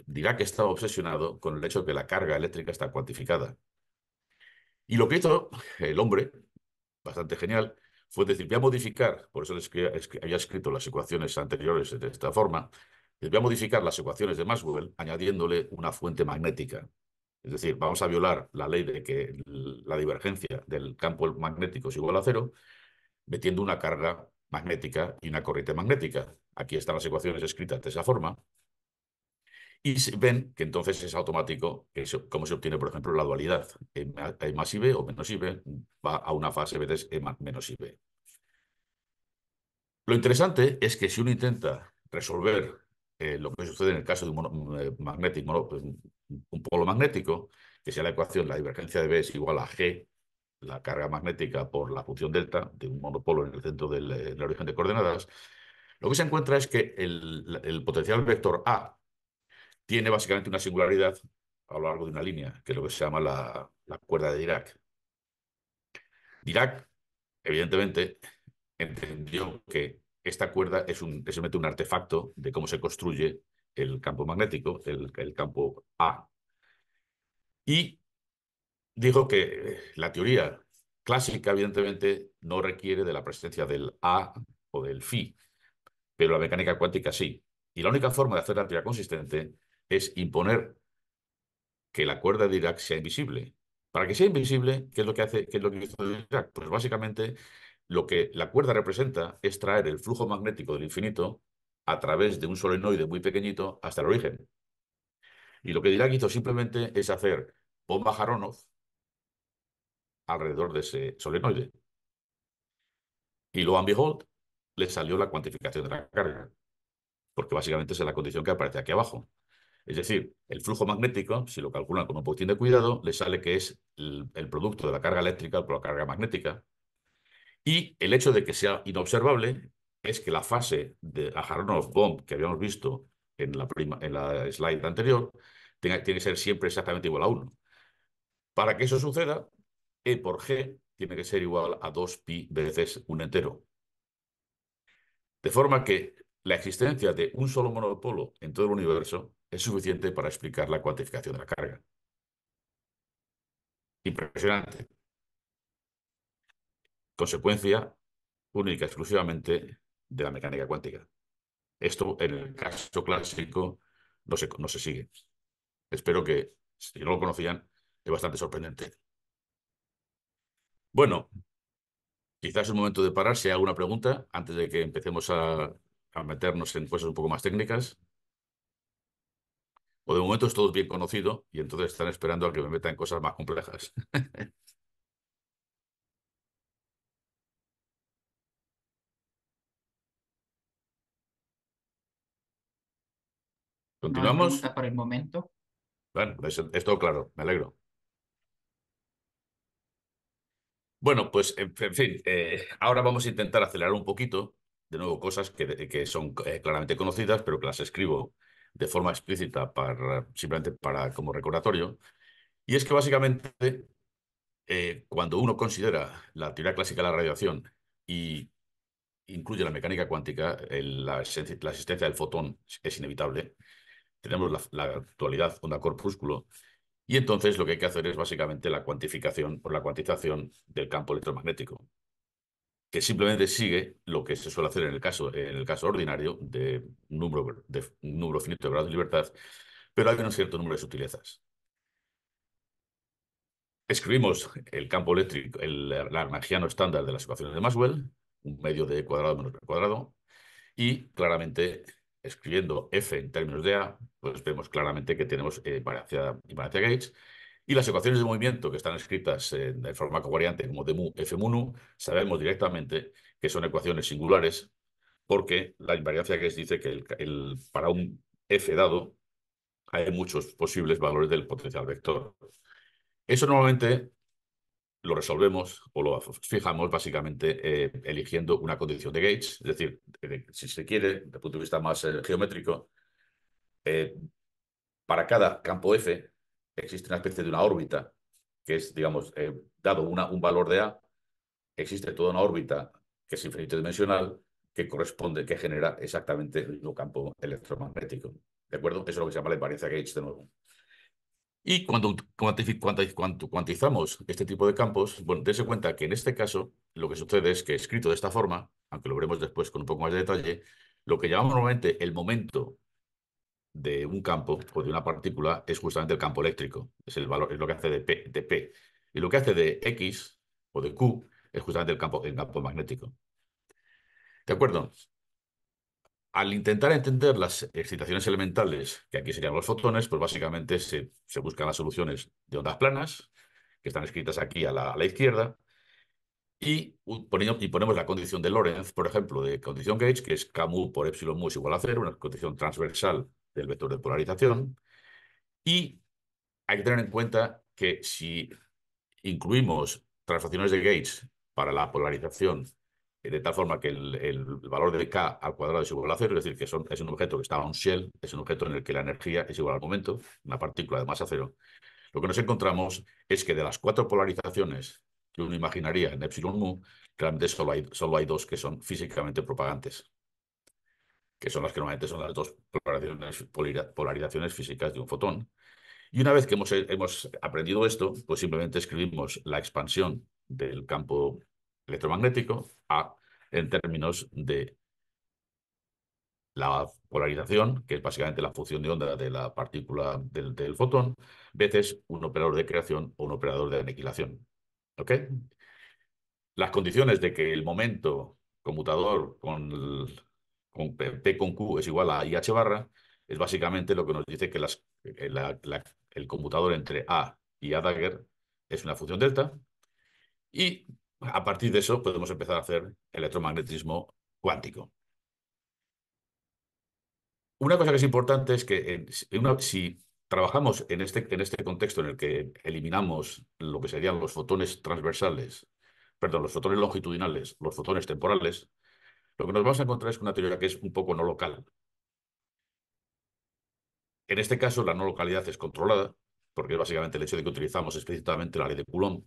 dirá que está obsesionado con el hecho de que la carga eléctrica está cuantificada. Y lo que hizo el hombre, bastante genial, fue decir, voy a modificar, por eso que había escrito las ecuaciones anteriores de esta forma, voy a modificar las ecuaciones de Maxwell añadiéndole una fuente magnética. Es decir, vamos a violar la ley de que la divergencia del campo magnético es igual a cero, metiendo una carga magnética y una corriente magnética. Aquí están las ecuaciones escritas de esa forma, y ven que entonces es automático cómo se obtiene, por ejemplo, la dualidad. Hay e e más IB o menos IB, va a una fase veces E más, menos IB. Lo interesante es que si uno intenta resolver eh, lo que sucede en el caso de un, eh, magnético, pues, polo magnético, que sea la ecuación, la divergencia de B es igual a G, la carga magnética por la función delta de un monopolo en el centro del, origen de coordenadas, lo que se encuentra es que el, el potencial vector A tiene básicamente una singularidad a lo largo de una línea, que es lo que se llama la, cuerda de Dirac. Dirac, evidentemente, entendió que esta cuerda es, un, un artefacto de cómo se construye el campo magnético, el, campo A. Y dijo que eh, la teoría clásica, evidentemente, no requiere de la presencia del A o del phi, pero la mecánica cuántica sí. Y la única forma de hacer la teoría consistente es imponer que la cuerda de Irak sea invisible. Para que sea invisible, ¿qué es lo que hace, qué es lo que hizo Irak? Pues básicamente lo que la cuerda representa es traer el flujo magnético del infinito a través de un solenoide muy pequeñito hasta el origen. Y lo que Dirac hizo simplemente es hacer bomba Jaronov alrededor de ese solenoide. Y lo and behold, le salió la cuantificación de la carga, porque básicamente es la condición que aparece aquí abajo. Es decir, el flujo magnético, si lo calculan con un poquitín de cuidado, le sale que es el, producto de la carga eléctrica por la carga magnética. Y el hecho de que sea inobservable es que la fase de Ajaronov-Bomb que habíamos visto en la, en la slide anterior tiene que ser siempre exactamente igual a 1. Para que eso suceda, E por G tiene que ser igual a 2pi veces un entero. De forma que la existencia de un solo monopolo en todo el universo es suficiente para explicar la cuantificación de la carga. Impresionante. Consecuencia única exclusivamente de la mecánica cuántica. Esto en el caso clásico no se, no se sigue. Espero que, si no lo conocían, es bastante sorprendente. Bueno, quizás es un momento de parar si hay alguna pregunta antes de que empecemos a, a meternos en cosas un poco más técnicas o de momento es todo bien conocido y entonces están esperando a que me metan en cosas más complejas. ¿Continuamos? el momento. Bueno, es, todo claro, me alegro. Bueno, pues en fin, eh, ahora vamos a intentar acelerar un poquito, de nuevo, cosas que, son eh, claramente conocidas, pero que las escribo de forma explícita, para, simplemente para, como recordatorio, y es que básicamente eh, cuando uno considera la teoría clásica de la radiación y incluye la mecánica cuántica, la, existencia del fotón es inevitable, tenemos la, la actualidad onda-corpúsculo, y entonces lo que hay que hacer es básicamente la cuantificación o la cuantización del campo electromagnético que simplemente sigue lo que se suele hacer en el caso, en el caso ordinario de un número, de número finito de grados de libertad, pero hay un cierto número de sutilezas. Escribimos el campo eléctrico, la magia no estándar de las ecuaciones de Maxwell, un medio de cuadrado menos cuadrado, y claramente escribiendo f en términos de a, pues vemos claramente que tenemos eh, variación Gates, y las ecuaciones de movimiento que están escritas en eh, el formato variante como de mu, F mu, sabemos directamente que son ecuaciones singulares porque la invariancia que es dice que el, para un F dado hay muchos posibles valores del potencial vector. Eso normalmente lo resolvemos o lo fijamos básicamente eh, eligiendo una condición de Gates, es decir, si se quiere, desde el punto de vista más eh, geométrico, para cada campo F existe una especie de una órbita, que es, digamos, eh, dado una, un valor de A, existe toda una órbita que es infinito dimensional, que corresponde, que genera exactamente el campo electromagnético. ¿De acuerdo? Eso es lo que se llama la invariancia Gates de nuevo. Y cuando cuantizamos este tipo de campos, bueno, dense cuenta que en este caso lo que sucede es que escrito de esta forma, aunque lo veremos después con un poco más de detalle, lo que llamamos normalmente el momento de un campo o pues de una partícula es justamente el campo eléctrico, es el valor, es lo que hace de P, de P. Y lo que hace de X o de Q es justamente el campo, el campo magnético. ¿De acuerdo? Al intentar entender las excitaciones elementales, que aquí serían los fotones, pues básicamente se, buscan las soluciones de ondas planas, que están escritas aquí a la, izquierda, y, y, ponemos la condición de Lorentz, por ejemplo, de condición gauge, que es K mu por epsilon mu es igual a cero, una condición transversal del vector de polarización. Y hay que tener en cuenta que si incluimos transacciones de Gates para la polarización eh, de tal forma que el, valor de k al cuadrado es igual a cero, es decir, que es un objeto que está en un shell, es un objeto en el que la energía es igual al momento, una partícula de masa cero, lo que nos encontramos es que de las cuatro polarizaciones que uno imaginaría en epsilon mu, realmente hay, solo hay dos que son físicamente propagantes que son las que normalmente son las dos polarizaciones, físicas de un fotón. Y una vez que hemos, aprendido esto, pues simplemente escribimos la expansión del campo electromagnético a, en términos de la polarización, que es básicamente la función de onda de la partícula del, fotón, veces un operador de creación o un operador de aniquilación. ¿Ok? Las condiciones de que el momento conmutador con con P con Q es igual a IH barra, es básicamente lo que nos dice que eh, el computador entre A y A dagger es una función delta. Y a partir de eso podemos empezar a hacer electromagnetismo cuántico. Una cosa que es importante es que si trabajamos en este, en este contexto en el que eliminamos lo que serían los fotones transversales, perdón, los fotones longitudinales, los fotones temporales, lo que nos vamos a encontrar es una teoría que es un poco no local. En este caso, la no localidad es controlada, porque es básicamente el hecho de que utilizamos explícitamente la ley de Coulomb.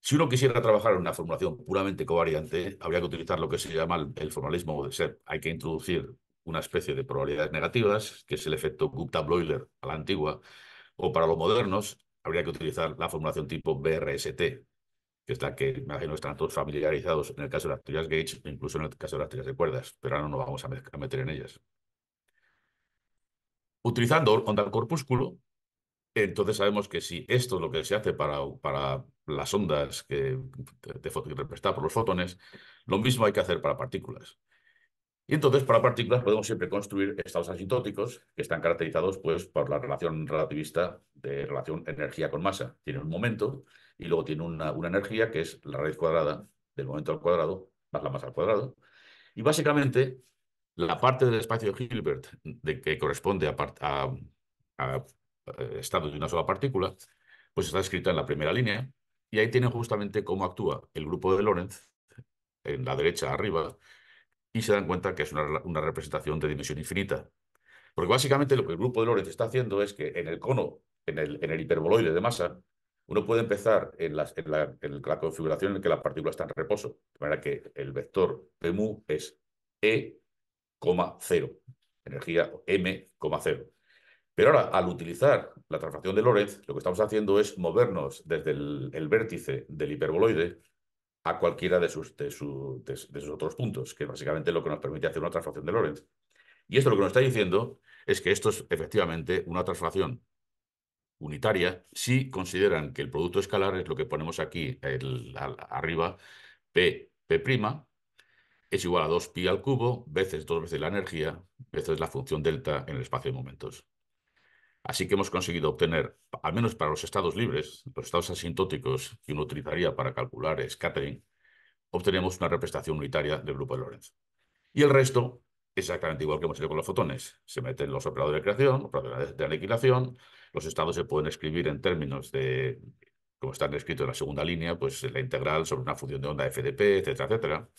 Si uno quisiera trabajar en una formulación puramente covariante, habría que utilizar lo que se llama el formalismo de ser. Hay que introducir una especie de probabilidades negativas, que es el efecto Gupta-Bloiler a la antigua, o para los modernos, habría que utilizar la formulación tipo BRST, que es la que imagino están todos familiarizados en el caso de las teorías gauge, incluso en el caso de las teorías de cuerdas, pero ahora no nos vamos a meter en ellas. Utilizando onda corpúsculo, entonces sabemos que si esto es lo que se hace para, las ondas que, de, representa por los fotones, lo mismo hay que hacer para partículas. Y entonces para partículas podemos siempre construir estados asintóticos que están caracterizados pues, por la relación relativista de relación energía con masa. Tiene un momento y luego tiene una, energía que es la raíz cuadrada del momento al cuadrado más la masa al cuadrado. Y básicamente la parte del espacio de Hilbert de que corresponde a, a, a, eh, de una sola partícula, pues está escrita en la primera línea y ahí tienen justamente cómo actúa el grupo de Lorentz en la derecha arriba y se dan cuenta que es una, representación de dimensión infinita. Porque básicamente lo que el grupo de Lorentz está haciendo es que en el cono, en el, en el hiperboloide de masa, uno puede empezar en, las, en, la, en la, configuración en que la partícula está en reposo, de manera que el vector PMU es E,0, energía M,0. Pero ahora, al utilizar la transformación de Lorentz, lo que estamos haciendo es movernos desde el, vértice del hiperboloide a cualquiera de sus, sus otros puntos, que básicamente lo que nos permite hacer una transformación de Lorentz. Y esto lo que nos está diciendo es que esto es efectivamente una transformación unitaria, si consideran que el producto escalar es lo que ponemos aquí arriba, P, P', es igual a 2pi al cubo, veces dos veces la energía, veces la función delta en el espacio de momentos. Así que hemos conseguido obtener, al menos para los estados libres, los estados asintóticos que uno utilizaría para calcular scattering, obtenemos una representación unitaria del grupo de Lorentz. Y el resto, exactamente igual que hemos hecho con los fotones. Se meten los operadores de creación, operadores de aniquilación, los estados se pueden escribir en términos de, como están escritos en la segunda línea, pues la integral sobre una función de onda FDP, etcétera, etcétera.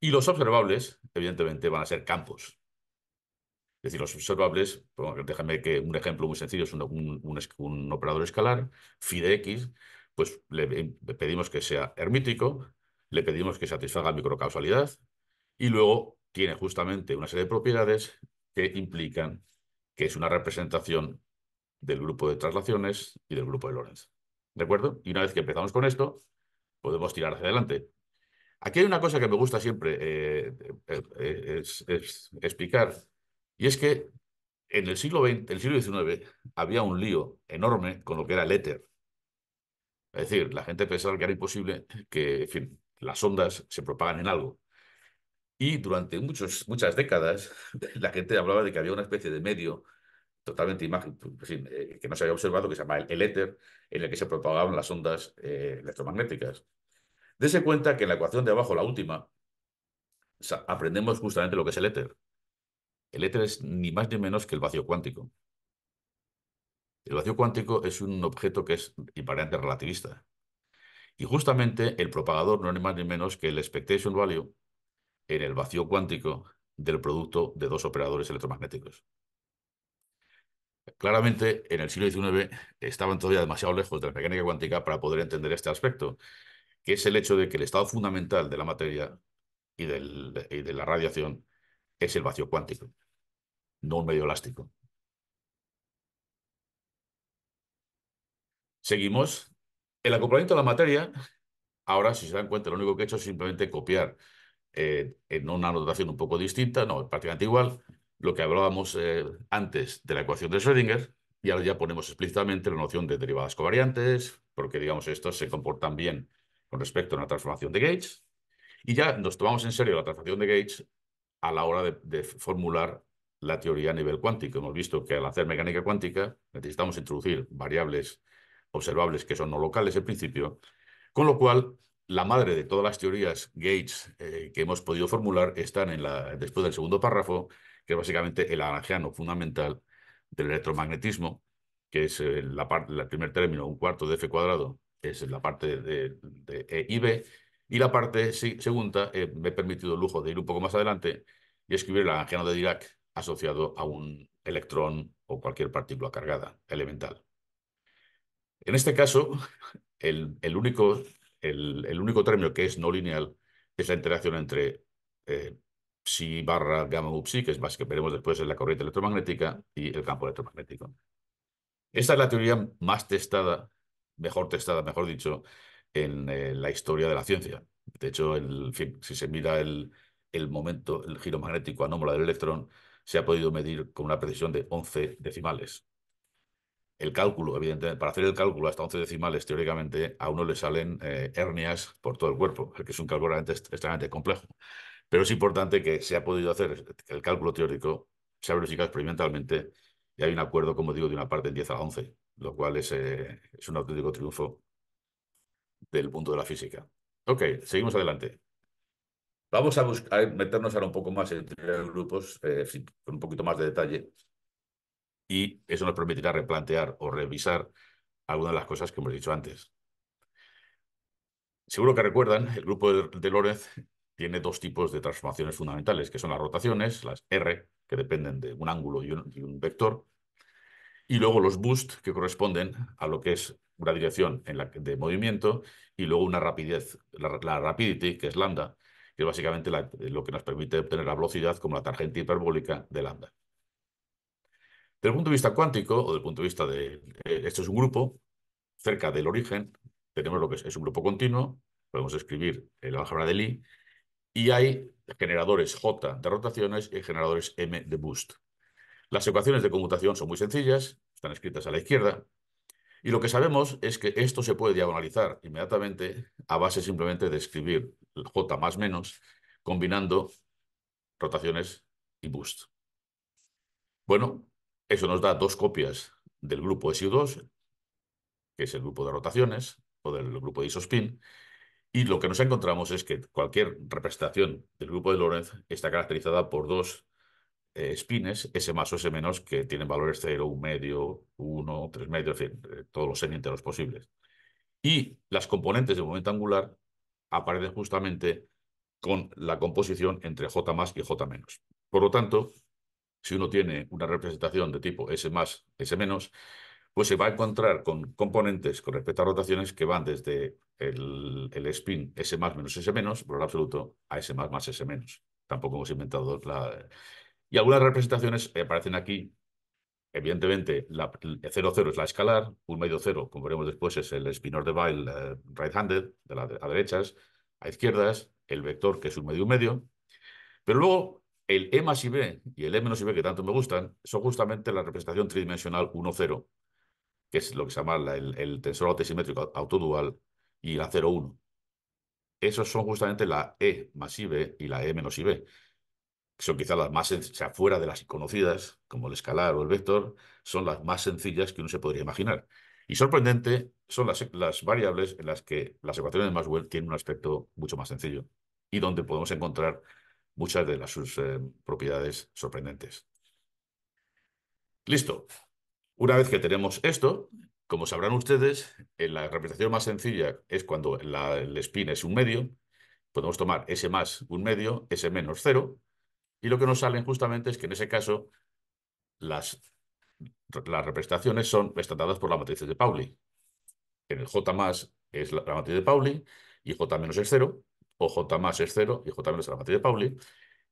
Y los observables, evidentemente, van a ser campos. Es decir, los observables, déjame que un ejemplo muy sencillo es un, operador escalar, phi de x, pues le, pedimos que sea hermítico, le pedimos que satisfaga microcausalidad y luego tiene justamente una serie de propiedades que implican que es una representación del grupo de traslaciones y del grupo de Lorentz. ¿De acuerdo? Y una vez que empezamos con esto, podemos tirar hacia adelante. Aquí hay una cosa que me gusta siempre eh, eh, eh, es, explicar, y es que en el siglo XX, el siglo XIX, había un lío enorme con lo que era el éter. Es decir, la gente pensaba que era imposible que, las ondas se propagan en algo. Y durante muchas décadas, la gente hablaba de que había una especie de medio totalmente imagen, pues, pues eh, que no se había observado, que se llama el, éter, en el que se propagaban las ondas eh, electromagnéticas. Dese cuenta que en la ecuación de abajo, la última, aprendemos justamente lo que es el éter. El éter es ni más ni menos que el vacío cuántico. El vacío cuántico es un objeto que es invariante relativista. Y justamente el propagador no es ni más ni menos que el expectation value en el vacío cuántico del producto de dos operadores electromagnéticos. Claramente, en el siglo XIX estaban todavía demasiado lejos de la mecánica cuántica para poder entender este aspecto, que es el hecho de que el estado fundamental de la materia y, de la radiación es el vacío cuántico, no un medio elástico. Seguimos. El acoplamiento de la materia, ahora si se dan cuenta, lo único que he hecho es simplemente copiar eh, en una notación un poco distinta, no, prácticamente igual, lo que hablábamos eh, antes de la ecuación de Schrödinger, y ahora ya ponemos explícitamente la noción de derivadas covariantes, porque digamos estas se comportan bien con respecto a una transformación de Gates, y ya nos tomamos en serio la transformación de Gates a la hora de, formular la teoría a nivel cuántico. Hemos visto que al hacer mecánica cuántica necesitamos introducir variables observables que son no locales en principio, con lo cual la madre de todas las teorías Gates eh, que hemos podido formular están en la, después del segundo párrafo que es básicamente el lagrangiano fundamental del electromagnetismo, que es eh, la parte, el primer término, un cuarto de F cuadrado, es la parte de, E y B, y la parte segunda, eh, me he permitido el lujo de ir un poco más adelante y escribir el lagrangiano de Dirac asociado a un electrón o cualquier partícula cargada elemental. En este caso, el, único, el, único término que es no lineal es la interacción entre eh, psi barra gamma u que es más que veremos después en la corriente electromagnética y el campo electromagnético. Esta es la teoría más testada, mejor testada, mejor dicho, en eh, la historia de la ciencia. De hecho, si se mira el, momento, el giro magnético anómalo del electrón, se ha podido medir con una precisión de 11 decimales. El cálculo, evidentemente, para hacer el cálculo hasta 11 decimales, teóricamente, a uno le salen eh, hernias por todo el cuerpo, que es un cálculo realmente extremadamente complejo. Pero es importante que se ha podido hacer el cálculo teórico, se ha verificado experimentalmente y hay un acuerdo, como digo, de una parte en 10 a 11, lo cual eh, es, un auténtico triunfo del punto de la física. Ok, seguimos adelante. Vamos a, meternos ahora un poco más entre grupos, eh, con un poquito más de detalle, y eso nos permitirá replantear o revisar algunas de las cosas que hemos dicho antes. Seguro que recuerdan, el grupo de, Lórez tiene dos tipos de transformaciones fundamentales, que son las rotaciones, las R, que dependen de un ángulo y un, vector, y luego los boost, que corresponden a lo que es una dirección de movimiento, y luego una rapidez, la, rapidity, que es lambda, que es básicamente lo que nos permite obtener la velocidad como la tangente hiperbólica de lambda. Desde el punto de vista cuántico, o del punto de vista de... esto es un grupo, cerca del origen, tenemos lo que es, un grupo continuo, podemos escribir el álgebra de Lie, y hay generadores J de rotaciones y generadores M de boost. Las ecuaciones de conmutación son muy sencillas, están escritas a la izquierda, y lo que sabemos es que esto se puede diagonalizar inmediatamente a base simplemente de escribir J más menos combinando rotaciones y boost. Bueno, eso nos da dos copias del grupo SU2, que es el grupo de rotaciones, o del grupo de isospin, y lo que nos encontramos es que cualquier representación del grupo de Lorentz está caracterizada por dos espines, eh, spines, S más o S menos, que tienen valores 0, 1 medio, 1, 3 medios, en fin, eh, todos los enteros posibles. Y las componentes de momento angular aparecen justamente con la composición entre J más y J menos. Por lo tanto, si uno tiene una representación de tipo S más, S menos, pues se va a encontrar con componentes con respecto a rotaciones que van desde el, spin S más menos S menos, por el absoluto, a S más más S menos. Tampoco hemos inventado la... Y algunas representaciones aparecen aquí. Evidentemente, la, 0,0 0, es la escalar, un medio 0, como veremos después, es el spinor de Weyl eh, right-handed, de la, a derechas, a izquierdas, el vector, que es un medio medio. Pero luego el E más y B y el E menos y B, que tanto me gustan, son justamente la representación tridimensional 1, 0, que es lo que se llama el, tensor autosimétrico autodual, y la 0,1. Esos son justamente la E más IB y la E menos IB. Son quizás las más, o sea, fuera de las conocidas, como el escalar o el vector, son las más sencillas que uno se podría imaginar. Y sorprendente son las, variables en las que las ecuaciones de Maxwell tienen un aspecto mucho más sencillo y donde podemos encontrar muchas de las, sus eh, propiedades sorprendentes. Listo. Una vez que tenemos esto, como sabrán ustedes, la representación más sencilla es cuando el spin es un medio. Podemos tomar S más un medio, S menos cero. Y lo que nos salen justamente es que en ese caso las, las representaciones son estatadas por la matriz de Pauli. En el J más es la, matriz de Pauli y J menos es cero, o J más es cero y J menos es la matriz de Pauli.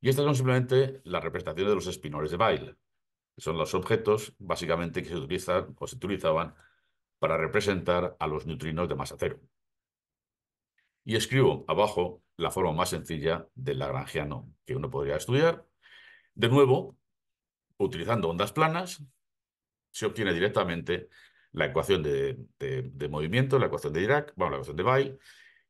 Y estas son simplemente las representaciones de los espinores de baile son los objetos básicamente que se utilizan o se utilizaban para representar a los neutrinos de masa cero. Y escribo abajo la forma más sencilla del lagrangiano que uno podría estudiar. De nuevo, utilizando ondas planas, se obtiene directamente la ecuación de, movimiento, la ecuación de Dirac, bueno, la ecuación de Bayle,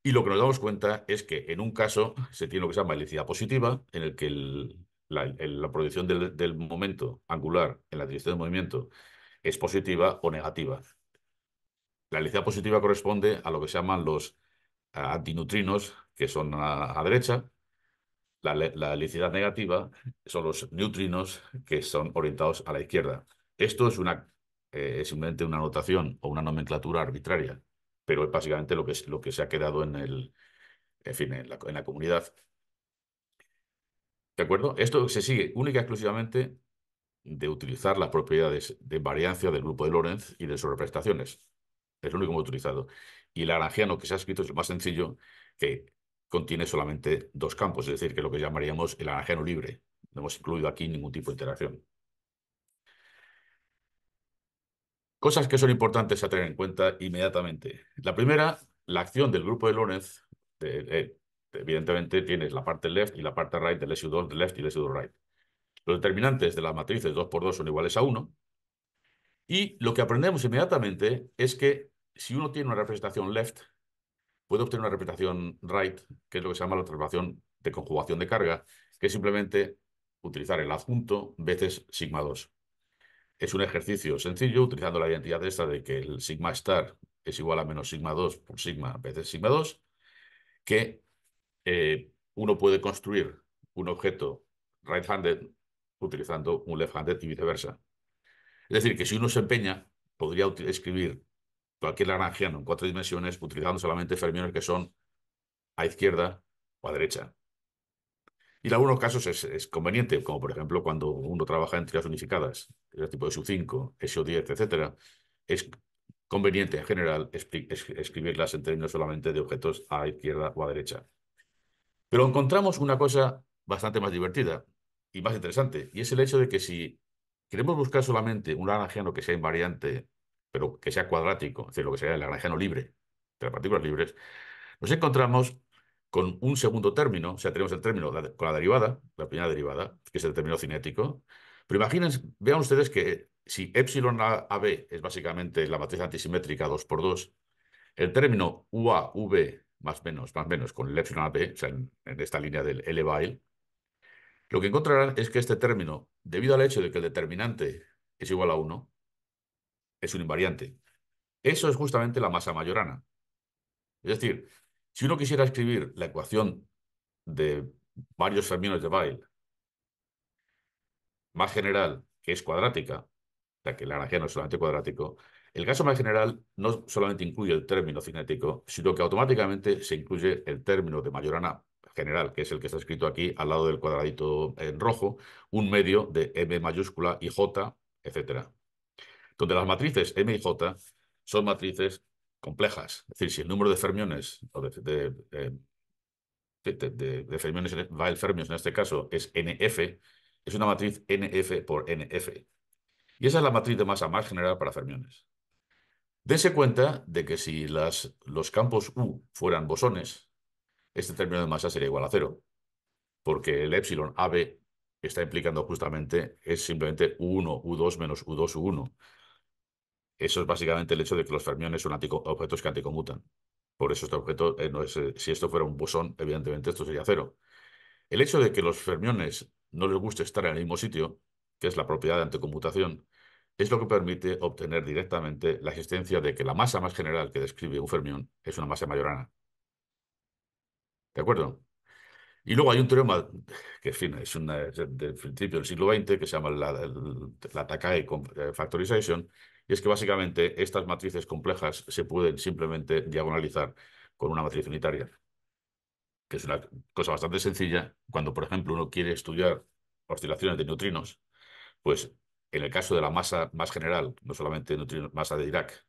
y lo que nos damos cuenta es que en un caso se tiene lo que se llama helicidad positiva, en el que el, la, proyección del, momento angular en la dirección de movimiento es positiva o negativa. La helicidad positiva corresponde a lo que se llaman los eh, antinutrinos, que son a, derecha. La, la negativa son los neutrinos, que son orientados a la izquierda. Esto es una eh, simplemente una anotación o una nomenclatura arbitraria, pero es básicamente lo que, lo que se ha quedado en, el, en la comunidad esto se sigue única y exclusivamente de utilizar las propiedades de variancia del grupo de Lorentz y de sus representaciones. Es lo único que hemos utilizado. Y el lagrangiano que se ha escrito es lo más sencillo, que contiene solamente dos campos, es decir, que es lo que llamaríamos el lagrangiano libre. No hemos incluido aquí ningún tipo de interacción. Cosas que son importantes a tener en cuenta inmediatamente. La primera, la acción del grupo de Lorentz, de eh, evidentemente tienes la parte left y la parte right del SU2 de left y del SU2 right. Los determinantes de las matrices 2 por 2 son iguales a 1. Y lo que aprendemos inmediatamente es que si uno tiene una representación left, puede obtener una representación right, que es lo que se llama la transformación de conjugación de carga, que es simplemente utilizar el adjunto veces sigma 2. Es un ejercicio sencillo utilizando la identidad esta de que el sigma star es igual a menos sigma 2 por sigma veces sigma 2, que eh, uno puede construir un objeto right-handed utilizando un left-handed y viceversa. Es decir, que si uno se empeña, podría escribir cualquier Lagrangiano en cuatro dimensiones utilizando solamente fermiones que son a izquierda o a derecha. Y en algunos casos es, conveniente, como por ejemplo cuando uno trabaja en teorías unificadas, el tipo de SU5, SO10, etc., es conveniente en general escribirlas en términos solamente de objetos a izquierda o a derecha. Pero encontramos una cosa bastante más divertida y más interesante, y es el hecho de que si queremos buscar solamente un lagrangiano que sea invariante, pero que sea cuadrático, es decir, lo que sería el lagrangiano libre, de las partículas libres, nos encontramos con un segundo término, o sea, tenemos el término con la derivada, la primera derivada, que es el término cinético, pero imagínense, vean ustedes que si epsilon AB es básicamente la matriz antisimétrica 2 por 2 el término UAV más menos, más menos, con el epsilon AP, o sea, en, esta línea del L baile, lo que encontrarán es que este término, debido al hecho de que el determinante es igual a 1, es un invariante. Eso es justamente la masa mayorana. Es decir, si uno quisiera escribir la ecuación de varios términos de Baile, más general, que es cuadrática, o sea que el no es solamente cuadrático, el caso más general no solamente incluye el término cinético, sino que automáticamente se incluye el término de Majorana general, que es el que está escrito aquí al lado del cuadradito en rojo, un medio de M mayúscula y J, etc. Donde las matrices M y J son matrices complejas. Es decir, si el número de fermiones o de, de, eh, de, fermiones, e, en este caso, es NF, es una matriz NF por NF. Y esa es la matriz de masa más general para fermiones. Dense cuenta de que si los campos U fueran bosones, este término de masa sería igual a cero, porque el epsilon AB está implicando justamente, es simplemente U1, U2 menos U2, U1. Eso es básicamente el hecho de que los fermiones son objetos que anticomutan. Por eso este objeto, eh, no es, si esto fuera un bosón, evidentemente esto sería cero. El hecho de que los fermiones no les guste estar en el mismo sitio, que es la propiedad de anticomutación, es lo que permite obtener directamente la existencia de que la masa más general que describe un fermión es una masa mayorana. ¿De acuerdo? Y luego hay un teorema que, en fin, es, del principio del siglo XX, que se llama la, la eh, Factorization, y es que básicamente estas matrices complejas se pueden simplemente diagonalizar con una matriz unitaria, que es una cosa bastante sencilla. Cuando, por ejemplo, uno quiere estudiar oscilaciones de neutrinos, pues en el caso de la masa más general, no solamente masa de Dirac,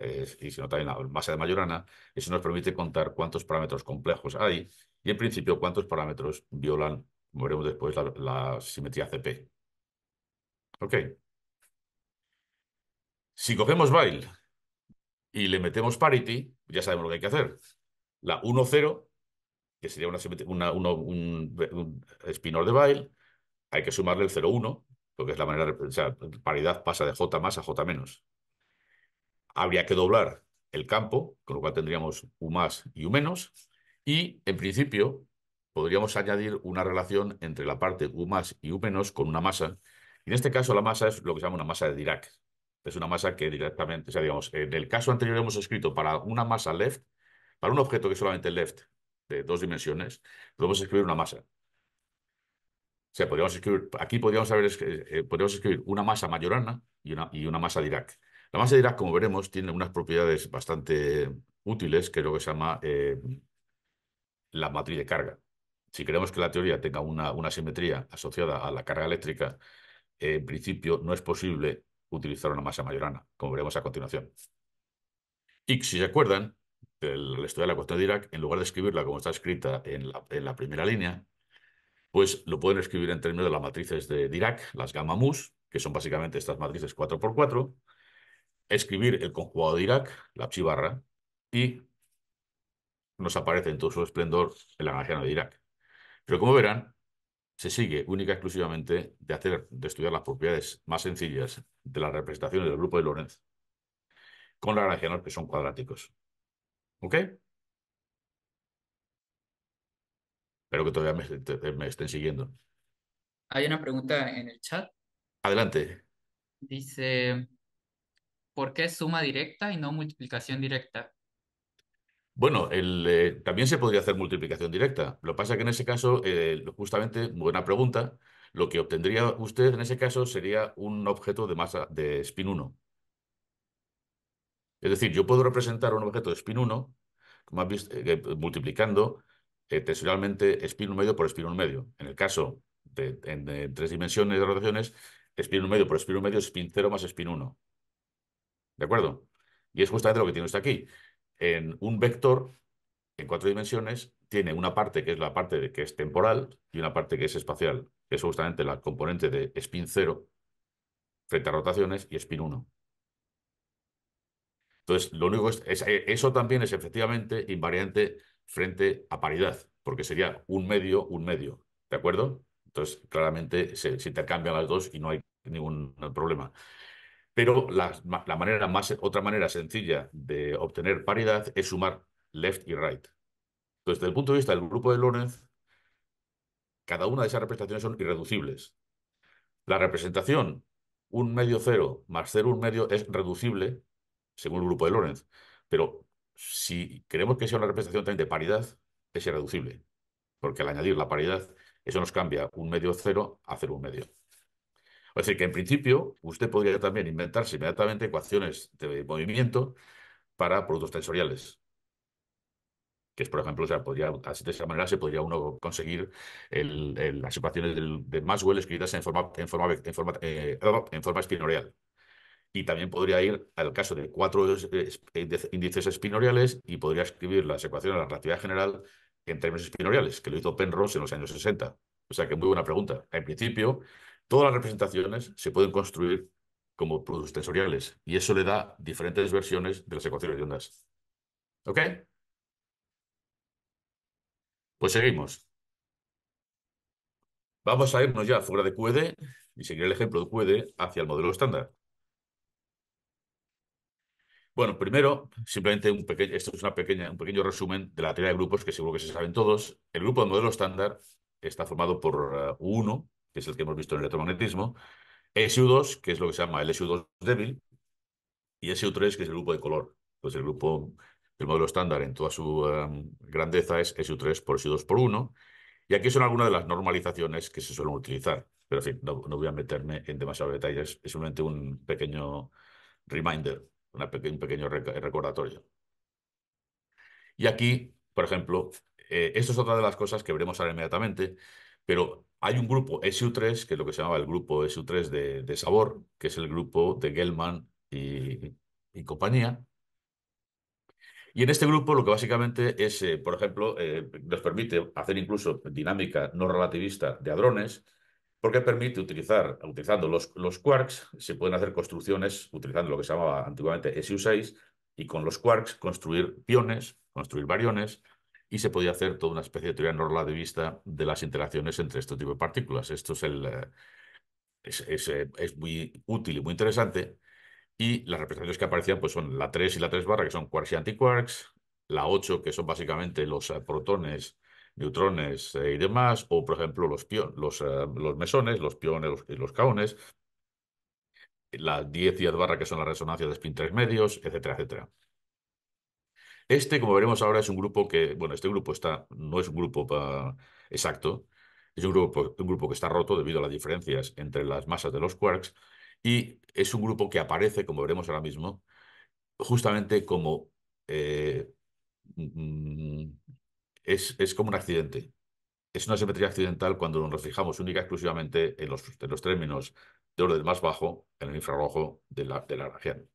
eh, sino también la masa de Majorana, eso nos permite contar cuántos parámetros complejos hay y, en principio, cuántos parámetros violan, como veremos después, la, simetría CP. Ok. Si cogemos Bile y le metemos parity, ya sabemos lo que hay que hacer. La 1, 0, que sería una, un, spinor de Bile, hay que sumarle el 0, 1 porque es la manera, de representar, paridad pasa de J más a J menos. Habría que doblar el campo, con lo cual tendríamos U más y U menos, y en principio podríamos añadir una relación entre la parte U más y U menos con una masa, y en este caso la masa es lo que se llama una masa de Dirac. Es una masa que directamente, o sea, digamos, en el caso anterior hemos escrito para una masa left, para un objeto que es solamente left de dos dimensiones, podemos escribir una masa sea, aquí eh, eh, podríamos, escribir una masa mayorana y una, y una masa Dirac. La masa Dirac, como veremos, tiene unas propiedades bastante útiles, que es lo que se llama eh, la matriz de carga. Si queremos que la teoría tenga una, una simetría asociada a la carga eléctrica, en principio no es posible utilizar una masa mayorana, como veremos a continuación. Y si se acuerdan, el, estudio de la cuestión de Dirac, en lugar de escribirla como está escrita en la primera línea, pues lo pueden escribir en términos de las matrices de Dirac, las gamma mus, que son básicamente estas matrices 4x4, escribir el conjugado de Dirac, la psi barra, y nos aparece en todo su esplendor el anagrama de Dirac. Pero como verán, se sigue única y exclusivamente de hacer, de estudiar las propiedades más sencillas de las representaciones del grupo de Lorentz con lagrangianos que son cuadráticos. ¿Ok? Espero que todavía me, estén siguiendo. Hay una pregunta en el chat. Adelante. Dice, ¿por qué suma directa y no multiplicación directa? Bueno, el, eh, también se podría hacer multiplicación directa. Lo que pasa es que en ese caso, eh, justamente, buena pregunta, lo que obtendría usted en ese caso sería un objeto de masa de spin 1. Es decir, yo puedo representar un objeto de spin 1 como eh, multiplicando eh, tensorialmente spin 1 medio por spin 1 medio. En el caso de, tres dimensiones de rotaciones, spin 1 medio por spin 1 medio es spin 0 más spin 1. ¿De acuerdo? Y es justamente lo que tiene usted aquí. En un vector, en cuatro dimensiones, tiene una parte que es la parte que es temporal y una parte que es espacial, que es justamente la componente de spin 0 frente a rotaciones y spin 1. Entonces, lo único es, eh, eso también es efectivamente invariante frente a paridad, porque sería un medio, un medio, ¿de acuerdo? Entonces, claramente se, intercambian las dos y no hay ningún problema. Pero la, manera más, otra manera sencilla de obtener paridad es sumar left y right. Entonces, desde el punto de vista del grupo de Lorentz, cada una de esas representaciones son irreducibles. La representación un medio cero más cero un medio es reducible, según el grupo de Lorentz, pero si queremos que sea una representación también de paridad, es irreducible, porque al añadir la paridad, eso nos cambia un medio cero a cero un medio. Es decir, que en principio usted podría también inventarse inmediatamente ecuaciones de movimiento para productos tensoriales. Que es, por ejemplo, de esa manera se podría uno conseguir las ecuaciones del, de Maxwell escritas en forma, en eh, en forma espinorial y también podría ir al caso de cuatro eh, eh, índices espinoriales y podría escribir las ecuaciones de la relatividad general en términos espinoriales, que lo hizo Penrose en los años 60. O sea que muy buena pregunta. En principio, todas las representaciones se pueden construir como productos tensoriales y eso le da diferentes versiones de las ecuaciones de ondas. ¿Ok? Pues seguimos. Vamos a irnos ya fuera de QED y seguir el ejemplo de QED hacia el modelo estándar. Bueno, primero, simplemente un pequeño, esto es una pequeña, un pequeño resumen de la teoría de grupos que seguro que se saben todos. El grupo de modelo estándar está formado por eh, U1, que es el que hemos visto en el electromagnetismo, SU2, que es lo que se llama el SU2 débil, y SU3, que es el grupo de color. Pues el grupo del modelo estándar en toda su em, grandeza es SU3 por SU2 por 1. Y aquí son algunas de las normalizaciones que se suelen utilizar. Pero, en fin, no, no voy a meterme en demasiados detalles, es simplemente un pequeño reminder un pequeño recordatorio. Y aquí, por ejemplo, eh, esto es otra de las cosas que veremos ahora inmediatamente, pero hay un grupo SU3, que es lo que se llamaba el grupo SU3 de, Sabor, que es el grupo de Gelman y, compañía, y en este grupo lo que básicamente es, eh, por ejemplo, eh, nos permite hacer incluso dinámica no relativista de hadrones, porque permite utilizar, utilizando los, los quarks, se pueden hacer construcciones utilizando lo que se llamaba antiguamente SU6 y con los quarks construir piones, construir variones y se podía hacer toda una especie de teoría relativista de las interacciones entre este tipo de partículas. Esto es, el, eh, eh, es, muy útil y muy interesante. Y las representaciones que aparecían pues, son la 3 y la 3 barra, que son quarks y antiquarks, la 8, que son básicamente los eh, protones neutrones eh, y demás, o por ejemplo los, eh, los, mesones, los piones y los caones, las 10 y barra que son las resonancias de spin 3 medios, etcétera, etcétera. Este, como veremos ahora, es un grupo que, bueno, este grupo está, no es un grupo exacto, es un grupo, un grupo que está roto debido a las diferencias entre las masas de los quarks y es un grupo que aparece, como veremos ahora mismo, justamente como eh, mm, mm, es, como un accidente. Es una simetría accidental cuando nos fijamos única exclusivamente en los, los términos de orden más bajo, en el infrarrojo de la, región.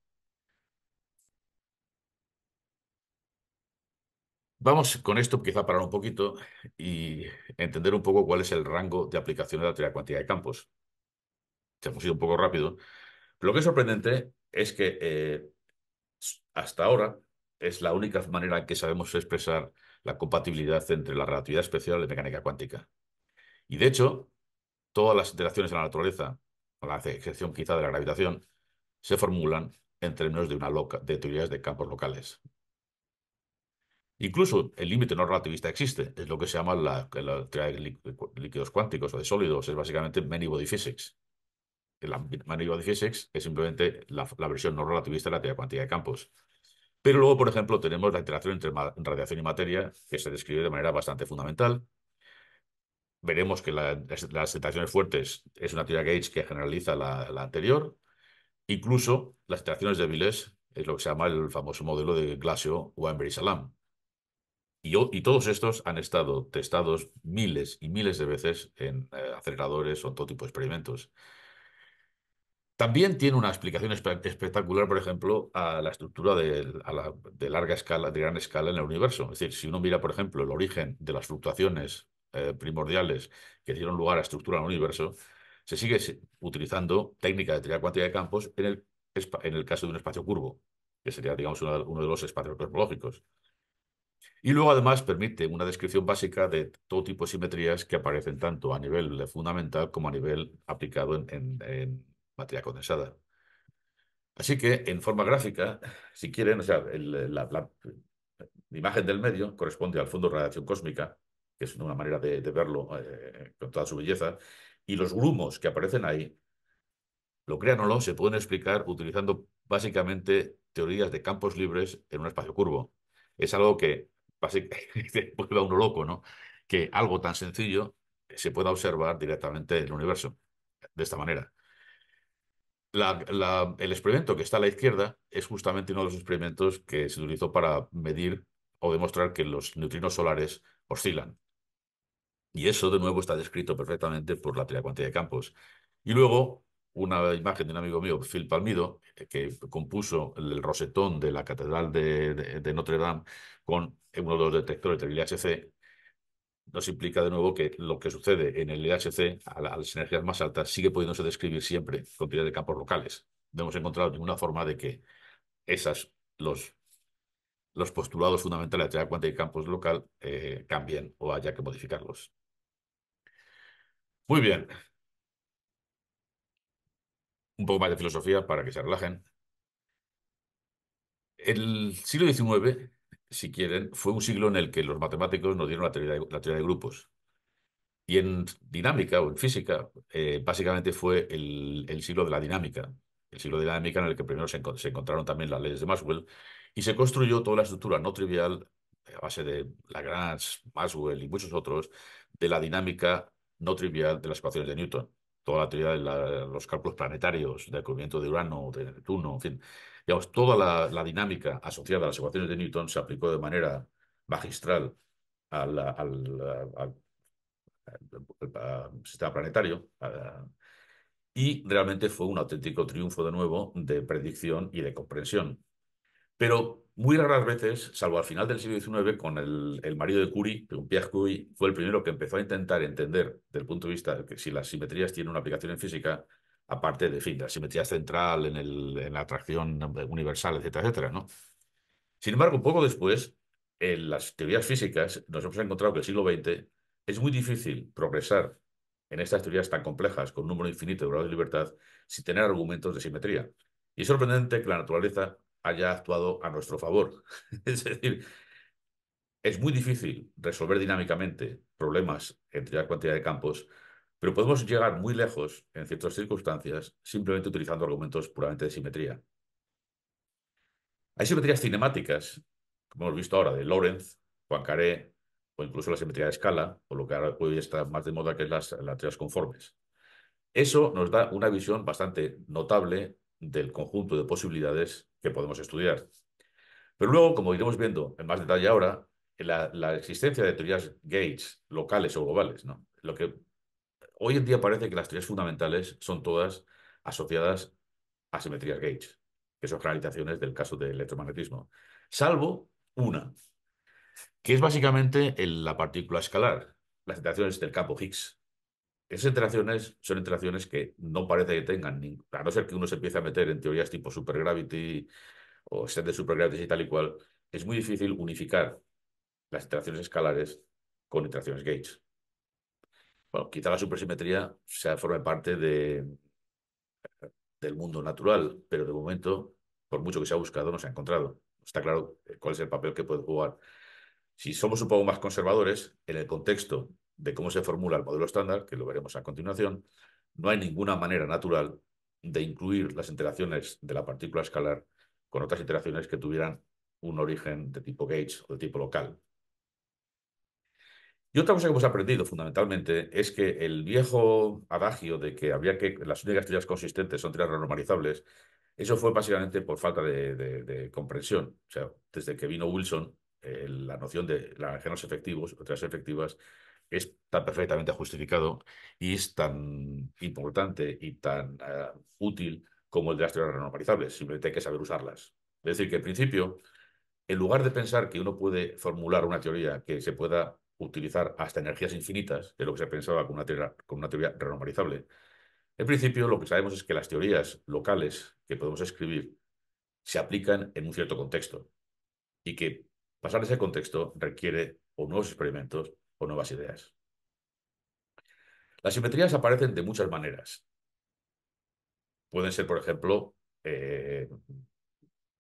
Vamos con esto quizá para parar un poquito y entender un poco cuál es el rango de aplicación de la teoría de de campos. hemos ido un poco rápido. Lo que es sorprendente es que eh, hasta ahora es la única manera que sabemos expresar la compatibilidad entre la relatividad especial y la mecánica cuántica. Y de hecho, todas las interacciones en la naturaleza, con la excepción quizá de la gravitación, se formulan en términos de, una loca, de teorías de campos locales. Incluso el límite no relativista existe, es lo que se llama la, teoría de líquidos cuánticos o de sólidos, es básicamente many body physics. La many body physics es simplemente la versión no relativista de la teoría cuántica de campos. Pero luego, por ejemplo, tenemos la interacción entre radiación y materia, que se describe de manera bastante fundamental. Veremos que las interacciones fuertes es una teoría gauge que generaliza la, anterior. Incluso las interacciones débiles es lo que se llama el famoso modelo de Glasio, Weinberg y Salam. Y, todos estos han estado testados miles y miles de veces en eh, aceleradores o en todo tipo de experimentos. También tiene una explicación espectacular, por ejemplo, a la estructura de, larga escala, de gran escala en el universo. Es decir, si uno mira, por ejemplo, el origen de las fluctuaciones eh, primordiales que dieron lugar a la estructura del universo, se sigue utilizando técnica de teoría cuántica de campos en el, en el caso de un espacio curvo, que sería, digamos, uno de, los espacios cosmológicos. Y luego además permite una descripción básica de todo tipo de simetrías que aparecen tanto a nivel fundamental como a nivel aplicado en materia condensada. Así que, en forma gráfica, si quieren, o sea, la, imagen del medio corresponde al fondo de radiación cósmica, que es una manera de, verlo eh, con toda su belleza, y los grumos que aparecen ahí, lo crean o no, se pueden explicar utilizando básicamente teorías de campos libres en un espacio curvo. Es algo que básicamente vuelve a uno loco, ¿no? Que algo tan sencillo se pueda observar directamente en el universo, de esta manera el experimento que está a la izquierda es justamente uno de los experimentos que se utilizó para medir o demostrar que los neutrinos solares oscilan. Y eso, de nuevo, está descrito perfectamente por la teoría cuántica de campos. Y luego, una imagen de un amigo mío, Phil Palmido, que compuso el rosetón de la Catedral de, Notre Dame con uno de los detectores de IHC, nos implica de nuevo que lo que sucede en el LHC, e a, las energías más altas, sigue pudiéndose describir siempre con teorías de campos locales. No hemos encontrado ninguna forma de que esas, los, los postulados fundamentales de la teoría cuántica campos local eh, cambien o haya que modificarlos. Muy bien. Un poco más de filosofía para que se relajen. El siglo XIX si quieren, fue un siglo en el que los matemáticos nos dieron la teoría de, grupos. Y en dinámica o en física, eh, básicamente fue el, siglo de la dinámica, el siglo de la dinámica en el que primero se, encontraron también las leyes de Maxwell y se construyó toda la estructura no trivial a base de Lagrange, Maxwell y muchos otros de la dinámica no trivial de las ecuaciones de Newton. Toda la teoría de los cálculos planetarios, del movimiento de Urano, de Neptuno, en fin, toda la, dinámica asociada a las ecuaciones de Newton se aplicó de manera magistral al, sistema planetario y realmente fue un auténtico triunfo de nuevo de predicción y de comprensión. Pero muy raras veces, salvo al final del siglo XIX, con el, el marido de Curie, Pierre Curie, fue el primero que empezó a intentar entender, desde el punto de vista de que si las simetrías tienen una aplicación en física, aparte de, fin, la simetría central en, la atracción universal, etcétera, etcétera, ¿no? Sin embargo, poco después, en las teorías físicas nos hemos encontrado que el siglo XX es muy difícil progresar en estas teorías tan complejas con un número infinito de grados de libertad sin tener argumentos de simetría. Y es sorprendente que la naturaleza haya actuado a nuestro favor. es decir, es muy difícil resolver dinámicamente problemas en teoría cantidad de campos pero podemos llegar muy lejos en ciertas circunstancias simplemente utilizando argumentos puramente de simetría. Hay simetrías cinemáticas, como hemos visto ahora, de Lorentz, Poincaré, o incluso la simetría de escala, o lo que ahora hoy está más de moda, que es las, las teorías conformes. Eso nos da una visión bastante notable del conjunto de posibilidades que podemos estudiar. Pero luego, como iremos viendo en más detalle ahora, la, la existencia de teorías gates locales o globales, ¿no? lo que hoy en día parece que las teorías fundamentales son todas asociadas a simetrías gauge, que son generalizaciones del caso del electromagnetismo, salvo una, que es básicamente la partícula escalar, las interacciones del campo Higgs. Esas interacciones son interacciones que no parece que tengan, ni, a no ser que uno se empiece a meter en teorías tipo supergravity o set de supergravity y tal y cual, es muy difícil unificar las interacciones escalares con interacciones gauge bueno, quizá la supersimetría sea, forme parte de, del mundo natural, pero de momento, por mucho que se ha buscado, no se ha encontrado. Está claro eh, cuál es el papel que puede jugar. Si somos un poco más conservadores, en el contexto de cómo se formula el modelo estándar, que lo veremos a continuación, no hay ninguna manera natural de incluir las interacciones de la partícula escalar con otras interacciones que tuvieran un origen de tipo gauge o de tipo local. Y otra cosa que hemos aprendido fundamentalmente es que el viejo adagio de que había que las únicas teorías consistentes son teorías renormalizables, eso fue básicamente por falta de, comprensión. O sea, desde que vino Wilson, eh, la noción de los efectivos otras efectivas es tan perfectamente justificado y es tan importante y tan eh, útil como el de las teorías renormalizables. Simplemente hay que saber usarlas. Es decir, que en principio, en lugar de pensar que uno puede formular una teoría que se pueda utilizar hasta energías infinitas de lo que se pensaba con una teoría, con una renormalizable. En principio, lo que sabemos es que las teorías locales que podemos escribir se aplican en un cierto contexto y que pasar ese contexto requiere o nuevos experimentos o nuevas ideas. Las simetrías aparecen de muchas maneras. Pueden ser, por ejemplo, eh,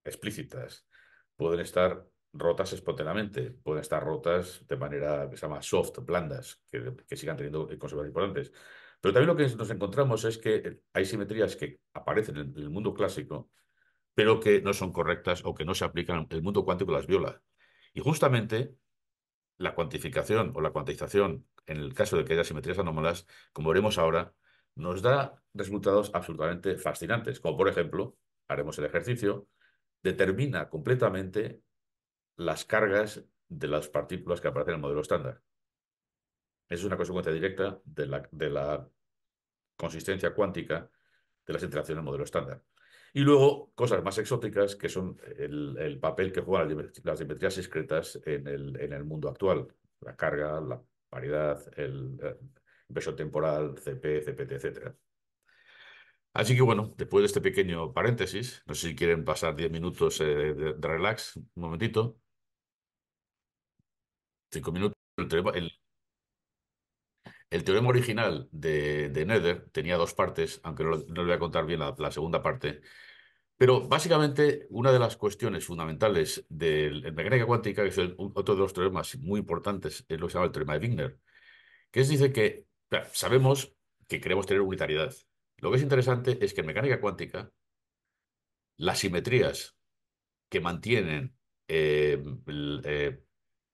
explícitas, pueden estar rotas espontáneamente, pueden estar rotas de manera que se llama soft, blandas, que, sigan teniendo eh, consecuencias importantes. Pero también lo que nos encontramos es que eh, hay simetrías que aparecen en el mundo clásico, pero que no son correctas o que no se aplican, el mundo cuántico las viola. Y justamente la cuantificación o la cuantización, en el caso de que haya simetrías anómalas, como veremos ahora, nos da resultados absolutamente fascinantes, como por ejemplo, haremos el ejercicio, determina completamente las cargas de las partículas que aparecen en el modelo estándar. Esa Es una consecuencia directa de la, consistencia cuántica de las interacciones del modelo estándar. Y luego cosas más exóticas que son el, papel que juegan las simetrías discretas en el, mundo actual. La carga, la paridad, el, inversión eh, temporal, CP, CPT, etc. Así que bueno, después de este pequeño paréntesis, no sé si quieren pasar 10 minutos eh, de relax, un momentito cinco minutos. El teorema, original de, de, Nether tenía dos partes, aunque no, le voy a contar bien la, segunda parte. Pero básicamente una de las cuestiones fundamentales de mecánica cuántica, que es otro de los teoremas muy importantes, es lo que se llama el teorema de Wigner, que es dice que sabemos que queremos tener unitariedad. Lo que es interesante es que en mecánica cuántica las simetrías que mantienen eh, eh,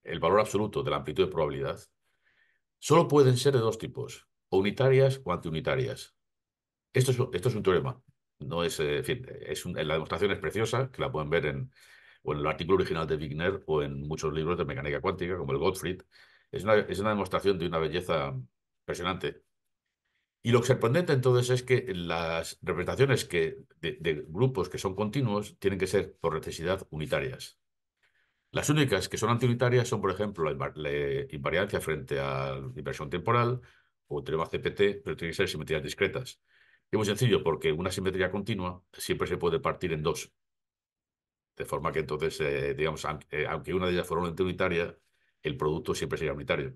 el valor absoluto de la amplitud de probabilidad, solo pueden ser de dos tipos, o unitarias o antiunitarias. Esto es, esto es un teorema. No es, eh, fin, es la demostración es preciosa, que la pueden ver en, en el artículo original de Wigner o en muchos libros de mecánica cuántica, como el Gottfried. Es una, es una demostración de una belleza impresionante. Y lo sorprendente entonces es que las representaciones que, de grupos que son continuos tienen que ser por necesidad unitarias. Las únicas que son antiunitarias son, por ejemplo, la, invariancia frente a la inversión temporal o teorema CPT, pero tienen que ser simetrías discretas. Es muy sencillo, porque una simetría continua siempre se puede partir en dos. De forma que entonces, eh, digamos, eh, aunque, una de ellas fuera una unitaria, el producto siempre sería unitario.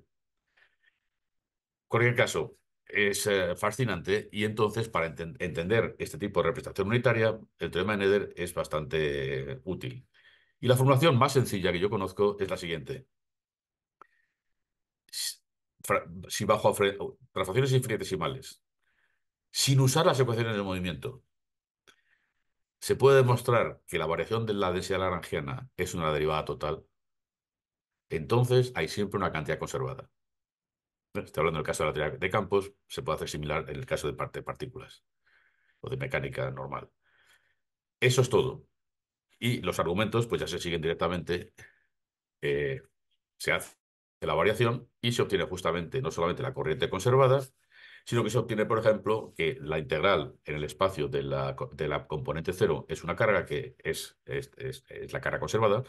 Cualquier caso, es eh, fascinante y entonces para entender este tipo de representación unitaria, el teorema de Nether es bastante útil. Y la formulación más sencilla que yo conozco es la siguiente. Si bajo transformaciones infinitesimales, sin usar las ecuaciones del movimiento, se puede demostrar que la variación de la densidad laranjiana es una derivada total, entonces hay siempre una cantidad conservada. Estoy hablando del caso de la teoría de campos, se puede hacer similar en el caso de parte de partículas o de mecánica normal. Eso es todo. Y los argumentos, pues ya se siguen directamente, eh, se hace la variación y se obtiene justamente no solamente la corriente conservada, sino que se obtiene, por ejemplo, que la integral en el espacio de la, de la componente cero es una carga que es, es, la carga conservada.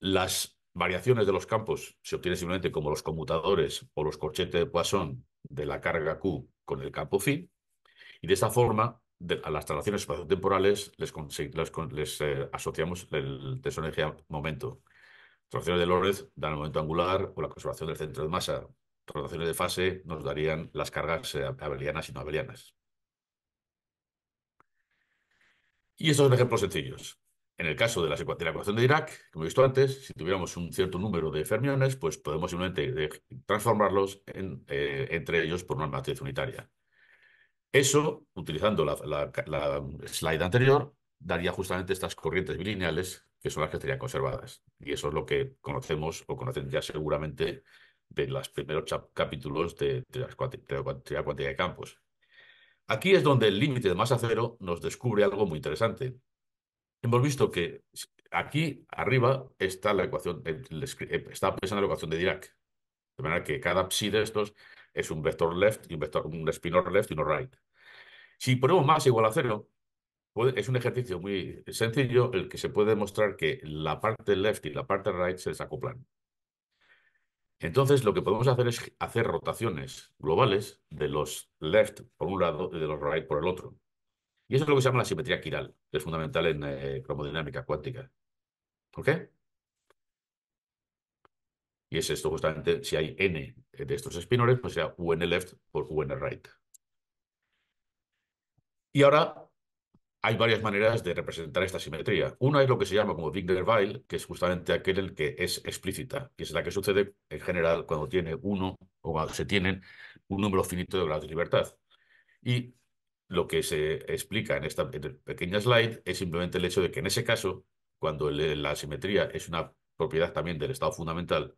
Las variaciones de los campos se obtienen simplemente como los conmutadores o los corchetes de Poisson de la carga Q con el campo phi. Y de esta forma a las transacciones espaciotemporales les, eh, asociamos el tensor de energía momento. Transacciones de Lorentz dan el momento angular o la conservación del centro de masa. Transacciones de fase nos darían las cargas eh, abelianas y no abelianas. Y estos son ejemplos sencillos. En el caso de la, ecuación de Dirac, como he visto antes, si tuviéramos un cierto número de fermiones, pues podemos simplemente eh, transformarlos entre ellos por una matriz unitaria. Eso, utilizando la, slide anterior, daría justamente estas corrientes bilineales que son las que estarían conservadas. Y eso es lo que conocemos o conocen ya seguramente de los primeros capítulos de, la de campos. Aquí es donde el límite de masa cero nos descubre algo muy interesante. Hemos visto que aquí arriba está la ecuación, está pensando la ecuación de Dirac. De manera que cada psi de estos es un vector left, y un, vector, un spinor left y uno right. Si ponemos más igual a cero, es un ejercicio muy sencillo el que se puede demostrar que la parte left y la parte right se desacoplan. Entonces, lo que podemos hacer es hacer rotaciones globales de los left por un lado y de los right por el otro. Y eso es lo que se llama la simetría quiral, que es fundamental en eh, cromodinámica cuántica. qué? Y es esto justamente, si hay n de estos spinores, pues sea un left por un right. Y ahora hay varias maneras de representar esta simetría. Una es lo que se llama como Wigner-Weil, que es justamente aquel el que es explícita, que es la que sucede en general cuando tiene uno o cuando se tienen un número finito de grados de libertad. Y lo que se explica en esta pequeña slide es simplemente el hecho de que en ese caso, cuando la simetría es una propiedad también del estado fundamental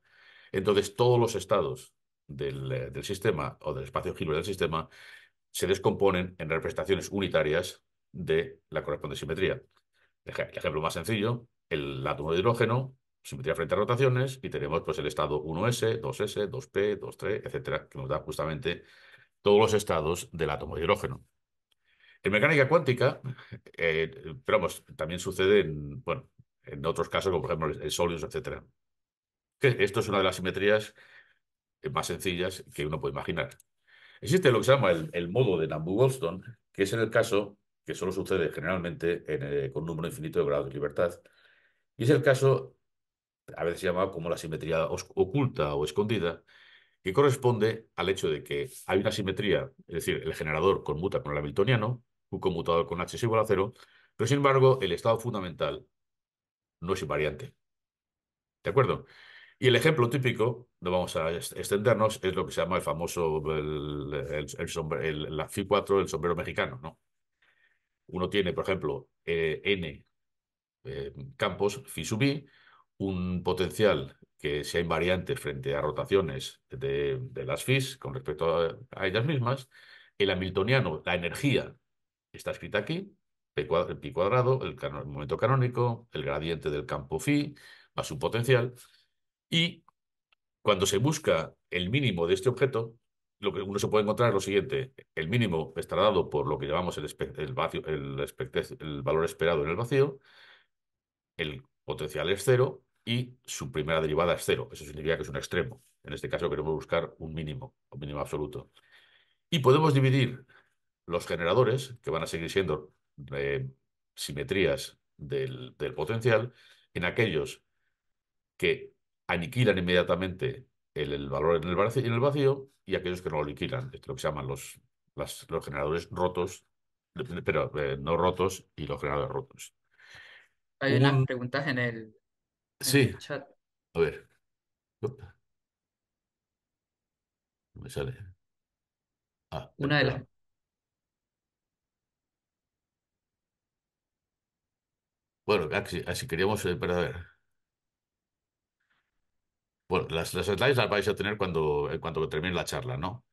entonces, todos los estados del, eh, sistema o del espacio Hilbert del sistema se descomponen en representaciones unitarias de la correspondiente simetría. El ejemplo más sencillo, el átomo de hidrógeno, simetría frente a rotaciones, y tenemos pues, el estado 1S, 2S, 2P, 2,3, etcétera, que nos da justamente todos los estados del átomo de hidrógeno. En mecánica cuántica, eh, pero también sucede en, bueno, en otros casos, como por ejemplo en sólidos, etcétera esto es una de las simetrías eh, más sencillas que uno puede imaginar. Existe lo que se llama el, modo de Nambu-Goldstone, que es en el caso que solo sucede generalmente eh, con un número infinito de grados de libertad, y es el caso, a veces llamado como la simetría oculta o escondida, que corresponde al hecho de que hay una simetría, es decir, el generador conmuta con el Hamiltoniano, un conmutador con H es igual a cero, pero sin embargo el estado fundamental no es invariante. ¿De acuerdo? Y el ejemplo típico, no vamos a extendernos, es lo que se llama el famoso, el, la FI4, el sombrero mexicano, ¿no? Uno tiene, por ejemplo, eh, N eh, campos, FI sub i, un potencial que sea invariante frente a rotaciones de, las Fis con respecto a, ellas mismas. El hamiltoniano, la energía, está escrita aquí, P cuadrado, el, momento canónico, el gradiente del campo Phi, a su potencial. Y cuando se busca el mínimo de este objeto, lo que uno se puede encontrar es lo siguiente. El mínimo está dado por lo que llamamos el, vacío, el, valor esperado en el vacío, el potencial es cero y su primera derivada es cero. Eso significa que es un extremo. En este caso queremos buscar un mínimo, un mínimo absoluto. Y podemos dividir los generadores, que van a seguir siendo eh, simetrías del potencial, en aquellos que aniquilan inmediatamente el, valor en el, vacío, en el, vacío, y aquellos que no lo liquidan, es lo que se llaman los, los generadores rotos, pero eh, no rotos y los generadores rotos. Hay unas preguntas en el, chat. sí. A ver. No me sale. Ah, Una de las. Bueno, así, queríamos, eh, bueno, las, slides las vais a tener cuando, cuando termine la charla, ¿no?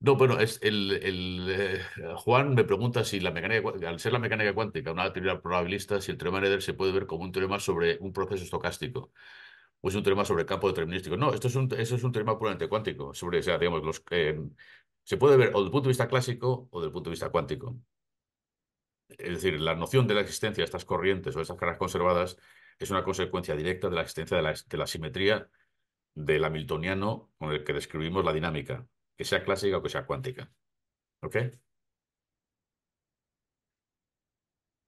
No, bueno, es el, eh, Juan me pregunta si la mecánica, al ser la mecánica cuántica una teoría probabilista, si el teorema de Eder se puede ver como un teorema sobre un proceso estocástico o es un teorema sobre el campo determinístico. No, esto es un, eso es un teorema puramente cuántico, sobre, los, eh, se puede ver o desde el punto de vista clásico o desde el punto de vista cuántico. Es decir, la noción de la existencia de estas corrientes o de estas cargas conservadas es una consecuencia directa de la existencia de la, simetría del hamiltoniano con el que describimos la dinámica, que sea clásica o que sea cuántica. ¿Ok?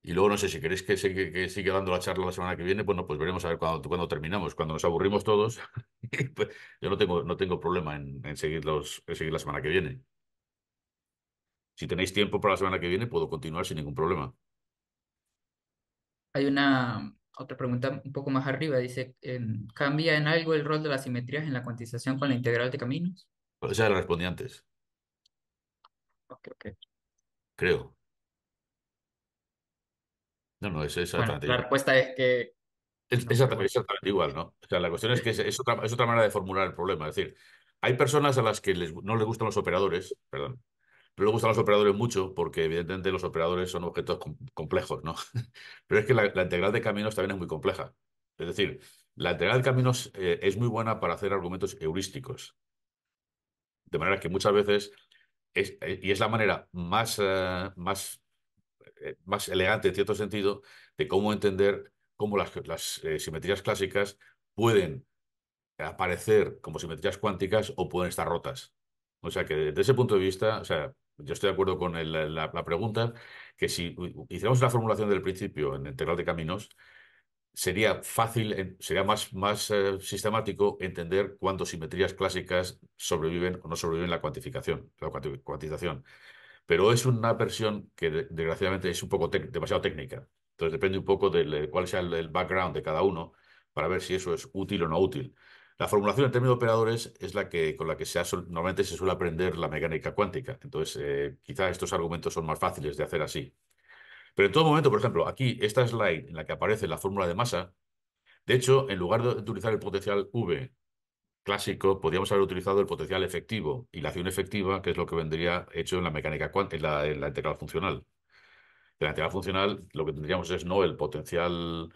Y luego, no sé, si queréis que, siga dando la charla la semana que viene, bueno, pues veremos a ver cuándo cuando terminamos. Cuando nos aburrimos todos, pues, yo no tengo, no tengo problema en, en seguir la semana que viene. Si tenéis tiempo para la semana que viene, puedo continuar sin ningún problema. Hay una otra pregunta un poco más arriba. Dice, em, ¿cambia en algo el rol de las simetrías en la cuantización con la integral de caminos? Pues esa sea, la respondí antes. Creo. No, no, es exactamente bueno, La respuesta es que... Es, exactamente, igual, ¿no? O sea, la cuestión es que es, otra, manera de formular el problema. Es decir, hay personas a las que no les gustan los operadores, perdón, pero le gustan los operadores mucho porque evidentemente los operadores son objetos complejos, ¿no? Pero es que la, integral de caminos también es muy compleja. Es decir, la integral de caminos eh, es muy buena para hacer argumentos heurísticos. De manera que muchas veces, eh, y es la manera más, eh, más, más elegante en cierto sentido, de cómo entender cómo las, simetrías clásicas pueden aparecer como simetrías cuánticas o pueden estar rotas. O sea que desde ese punto de vista, o sea, yo estoy de acuerdo con la, pregunta, que si hiciéramos la formulación del principio en integral de caminos, sería fácil, sería más, más eh, sistemático entender cuándo simetrías clásicas sobreviven o no sobreviven la cuantificación, la cuantización. Pero es una versión que desgraciadamente es un poco demasiado técnica. Entonces depende un poco de eh, cuál sea el background de cada uno para ver si eso es útil o no útil. La formulación en términos de operadores es la que con la que se normalmente se suele aprender la mecánica cuántica. Entonces, eh, quizá estos argumentos son más fáciles de hacer así. Pero en todo momento, por ejemplo, aquí, esta slide en la que aparece la fórmula de masa, de hecho, en lugar de utilizar el potencial V clásico, podríamos haber utilizado el potencial efectivo y la acción efectiva, que es lo que vendría hecho en la mecánica en la integral funcional. En la integral funcional lo que tendríamos es no el potencial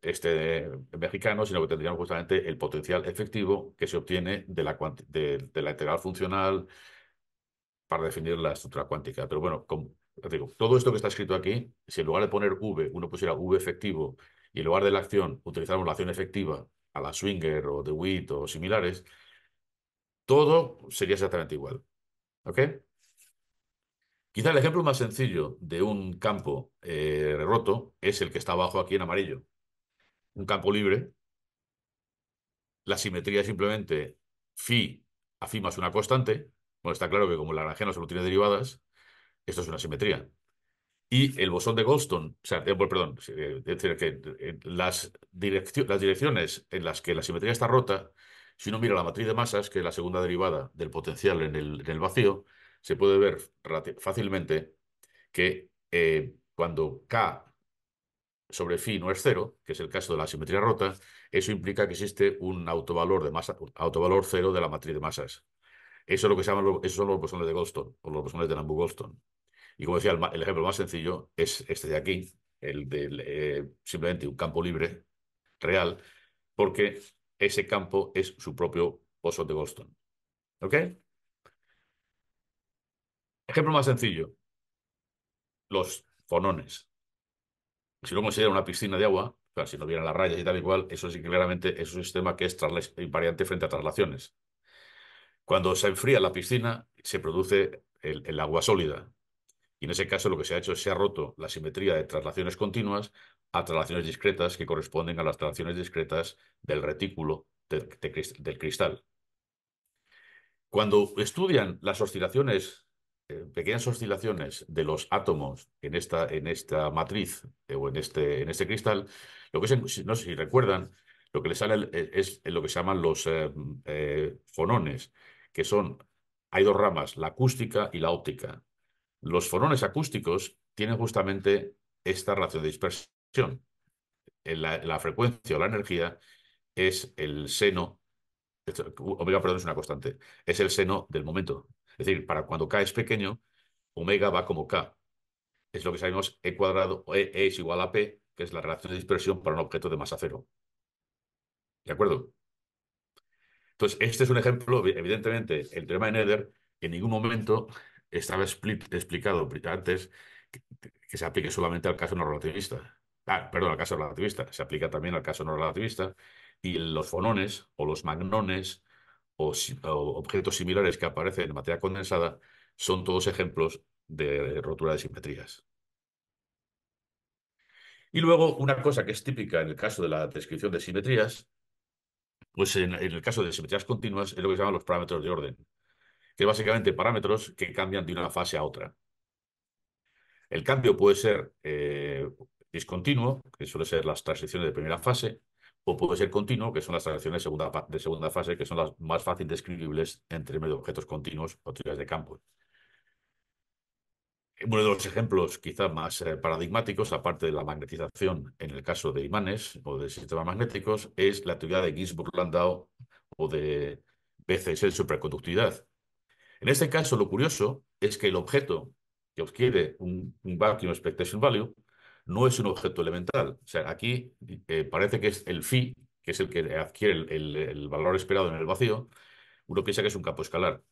este, eh, mexicano, sino que tendríamos justamente el potencial efectivo que se obtiene de la, de, la integral funcional para definir la estructura cuántica. Pero bueno, como, digo, todo esto que está escrito aquí, si en lugar de poner V, uno pusiera V efectivo y en lugar de la acción utilizamos la acción efectiva a la Swinger o de Witt o similares, todo sería exactamente igual. ¿Ok? Quizá el ejemplo más sencillo de un campo eh, roto es el que está abajo aquí en amarillo un campo libre, la simetría es simplemente phi a phi más una constante. Bueno, está claro que como Lagrangiano solo tiene derivadas, esto es una simetría. Y el bosón de Goldstone, o sea, eh, perdón, eh, es decir, que eh, las, las direcciones en las que la simetría está rota, si uno mira la matriz de masas, que es la segunda derivada del potencial en el, vacío, se puede ver fácilmente que cuando K sobre phi no es cero, que es el caso de la simetría rota, eso implica que existe un autovalor, de masa, autovalor cero de la matriz de masas. Eso es lo que llaman esos son los bosones de Goldstone, o los bosones de Nambu-Goldstone. Y como decía, el, ejemplo más sencillo es este de aquí, el de eh, simplemente un campo libre, real, porque ese campo es su propio bosón de Goldstone. ¿Ok? Ejemplo más sencillo. Los fonones si lo considera una piscina de agua, si no vienen las rayas y tal y cual, eso sí claramente es un sistema que es invariante frente a traslaciones. Cuando se enfría la piscina, se produce el, agua sólida. Y en ese caso lo que se ha hecho es se ha roto la simetría de traslaciones continuas a traslaciones discretas que corresponden a las traslaciones discretas del retículo del cristal. Cuando estudian las oscilaciones eh, pequeñas oscilaciones de los átomos en esta, en esta matriz eh, o en este, en este cristal, lo que no sé si recuerdan, lo que les sale eh, es, lo que se llaman los fonones, que son, hay dos ramas, la acústica y la óptica. Los fonones acústicos tienen justamente esta relación de dispersión. La, la frecuencia o la energía es el seno, omega, perdón, es una constante, es el seno del momento, es decir, para cuando k es pequeño, omega va como k. Es lo que sabemos e cuadrado, e, e es igual a p, que es la relación de dispersión para un objeto de masa cero. ¿De acuerdo? Entonces, este es un ejemplo, evidentemente, el teorema de Nether en ningún momento estaba explicado antes que, se aplique solamente al caso no relativista. Ah, perdón, al caso relativista. Se aplica también al caso no relativista. Y los fonones o los magnones o, objetos similares que aparecen en materia condensada son todos ejemplos de rotura de simetrías. Y luego, una cosa que es típica en el caso de la descripción de simetrías, pues en, el caso de simetrías continuas es lo que se llaman los parámetros de orden, que es básicamente parámetros que cambian de una fase a otra. El cambio puede ser eh, discontinuo, que suele ser las transiciones de primera fase, o puede ser continuo, que son las transacciones de segunda, de fase, que son las más fácil describibles entre medio de objetos continuos o teorías de campo. Uno de los ejemplos quizás más eh, paradigmáticos, aparte de la magnetización en el caso de imanes o de sistemas magnéticos, es la teoría de Ginsburg-Landau o de BCS, superconductividad. En este caso, lo curioso es que el objeto que obtiene un, un vacuum expectation value no es un objeto elemental. O sea, aquí eh, parece que es el phi, que es el que adquiere el, valor esperado en el vacío, uno piensa que es un campo escalar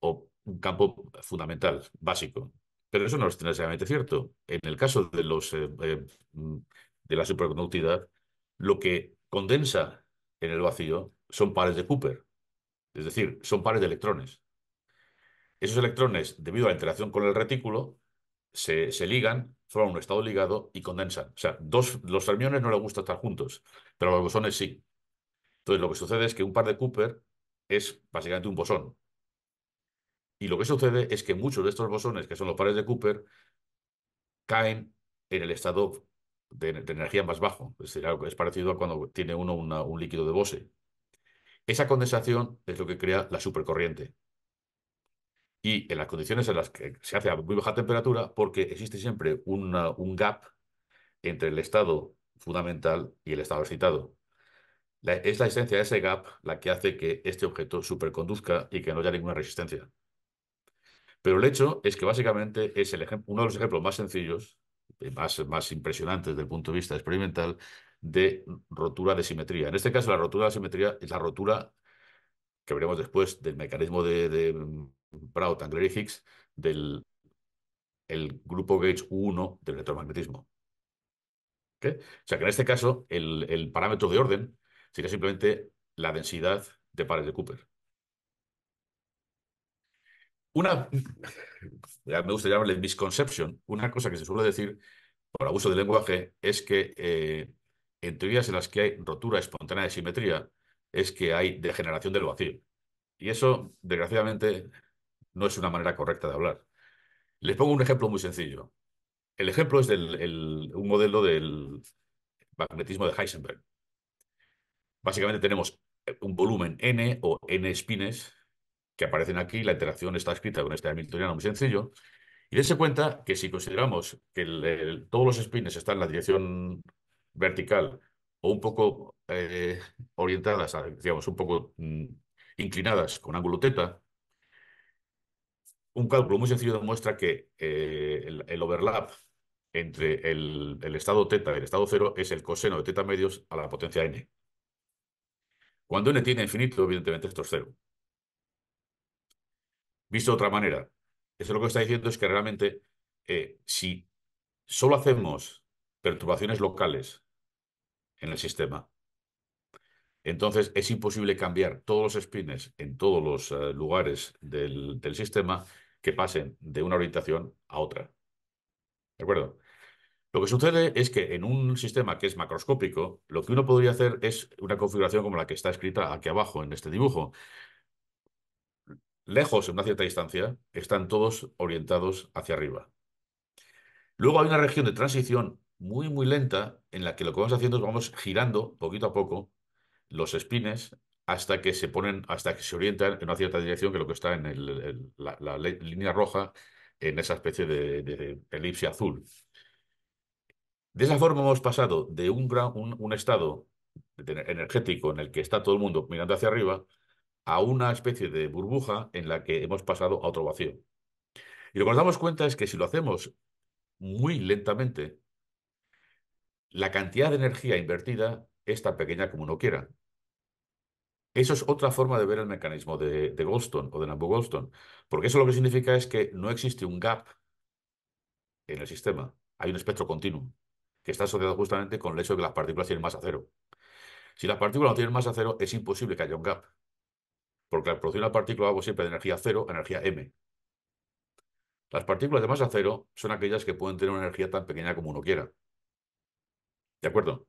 o un campo fundamental, básico. Pero eso no es necesariamente cierto. En el caso de, los, eh, eh, de la superconductividad, lo que condensa en el vacío son pares de Cooper, es decir, son pares de electrones. Esos electrones, debido a la interacción con el retículo, se, se ligan forman un estado ligado y condensan. O sea, dos, los fermiones no les gusta estar juntos, pero los bosones sí. Entonces, lo que sucede es que un par de Cooper es básicamente un bosón. Y lo que sucede es que muchos de estos bosones, que son los pares de Cooper, caen en el estado de, energía más bajo. Es, decir, es parecido a cuando tiene uno un líquido de Bose. Esa condensación es lo que crea la supercorriente y en las condiciones en las que se hace a muy baja temperatura, porque existe siempre un gap entre el estado fundamental y el estado excitado. es la existencia de ese gap la que hace que este objeto superconduzca y que no haya ninguna resistencia. Pero el hecho es que básicamente es el uno de los ejemplos más sencillos, eh, más, más impresionantes desde el punto de vista experimental, de rotura de simetría. En este caso, la rotura de simetría es la rotura que veremos después del mecanismo de mm, Proud and del el grupo gauge U1 del electromagnetismo. O sea que en este caso el, parámetro de orden sería simplemente la densidad de pares de Cooper. Una, me gusta llamarle misconception, una cosa que se suele decir por abuso de lenguaje es que eh, en teorías en las que hay rotura espontánea de simetría es que hay degeneración del vacío. Y eso, desgraciadamente, no es una manera correcta de hablar. Les pongo un ejemplo muy sencillo. El ejemplo es un modelo del magnetismo de Heisenberg. Básicamente tenemos eh, un volumen n o n espines que aparecen aquí, la interacción está escrita con este hamiltoniano muy sencillo, y dense cuenta que si consideramos que todos los espines están en la dirección vertical o un poco eh, orientadas, digamos, un poco mm, inclinadas con ángulo teta, un cálculo muy sencillo demuestra que eh, el, overlap entre el, estado teta y el estado cero es el coseno de teta medios a la potencia n. Cuando n tiene infinito, evidentemente esto es cero. Visto de otra manera, eso lo que está diciendo es que realmente eh, si solo hacemos perturbaciones locales en el sistema, entonces es imposible cambiar todos los spines en todos los eh, lugares del, sistema que pasen de una orientación a otra. ¿De acuerdo? Lo que sucede es que en un sistema que es macroscópico, lo que uno podría hacer es una configuración como la que está escrita aquí abajo en este dibujo. Lejos, en una cierta distancia, están todos orientados hacia arriba. Luego hay una región de transición muy, muy lenta en la que lo que vamos haciendo es vamos girando poquito a poco los espines hasta que se ponen, hasta que se orientan en una cierta dirección que lo que está en la, línea roja, en esa especie de, elipse azul. De esa forma hemos pasado de un, un estado energético en el que está todo el mundo mirando hacia arriba a una especie de burbuja en la que hemos pasado a otro vacío. Y lo que nos damos cuenta es que si lo hacemos muy lentamente, la cantidad de energía invertida es tan pequeña como uno quiera. Eso es otra forma de ver el mecanismo de, Goldstone o de Nambu Goldstone, porque eso lo que significa es que no existe un gap en el sistema, hay un espectro continuo que está asociado justamente con el hecho de que las partículas tienen masa cero. Si las partículas no tienen masa cero, es imposible que haya un gap, porque al producir una partícula hago siempre de energía cero a energía m. Las partículas de masa cero son aquellas que pueden tener una energía tan pequeña como uno quiera. ¿De acuerdo?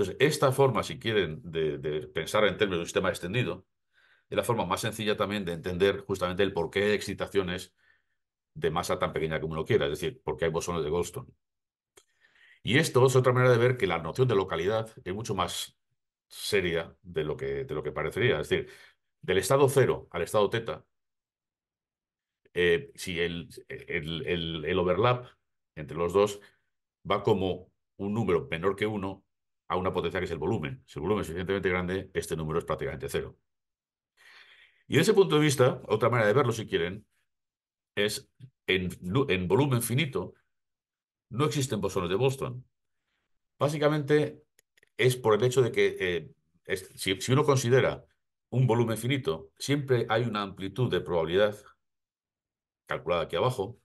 Entonces, esta forma, si quieren, de, pensar en términos de un sistema extendido, es la forma más sencilla también de entender justamente el porqué de excitaciones de masa tan pequeña como uno quiera, es decir, por qué hay bosones de Goldstone. Y esto es otra manera de ver que la noción de localidad es mucho más seria de lo que, de lo que parecería. Es decir, del estado cero al estado teta, eh, si el, el, el, overlap entre los dos va como un número menor que uno, a una potencia que es el volumen. Si el volumen es suficientemente grande, este número es prácticamente cero. Y desde ese punto de vista, otra manera de verlo, si quieren, es en, volumen finito, no existen bosones de Boston. Básicamente es por el hecho de que eh, si uno considera un volumen finito, siempre hay una amplitud de probabilidad calculada aquí abajo,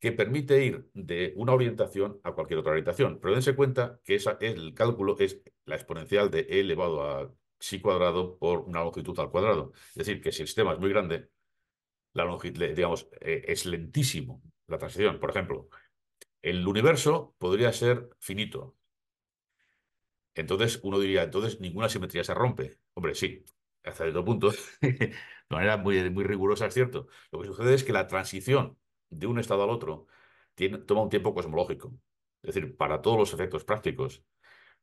que permite ir de una orientación a cualquier otra orientación. Pero dense cuenta que esa, el cálculo es la exponencial de e elevado a si cuadrado por una longitud al cuadrado. Es decir, que si el sistema es muy grande, la digamos, eh, es lentísimo la transición. Por ejemplo, el universo podría ser finito. Entonces uno diría, entonces ninguna simetría se rompe. Hombre, sí, hasta cierto punto, de manera muy, muy rigurosa es cierto. Lo que sucede es que la transición de un estado al otro toma un tiempo cosmológico. Es decir, para todos los efectos prácticos,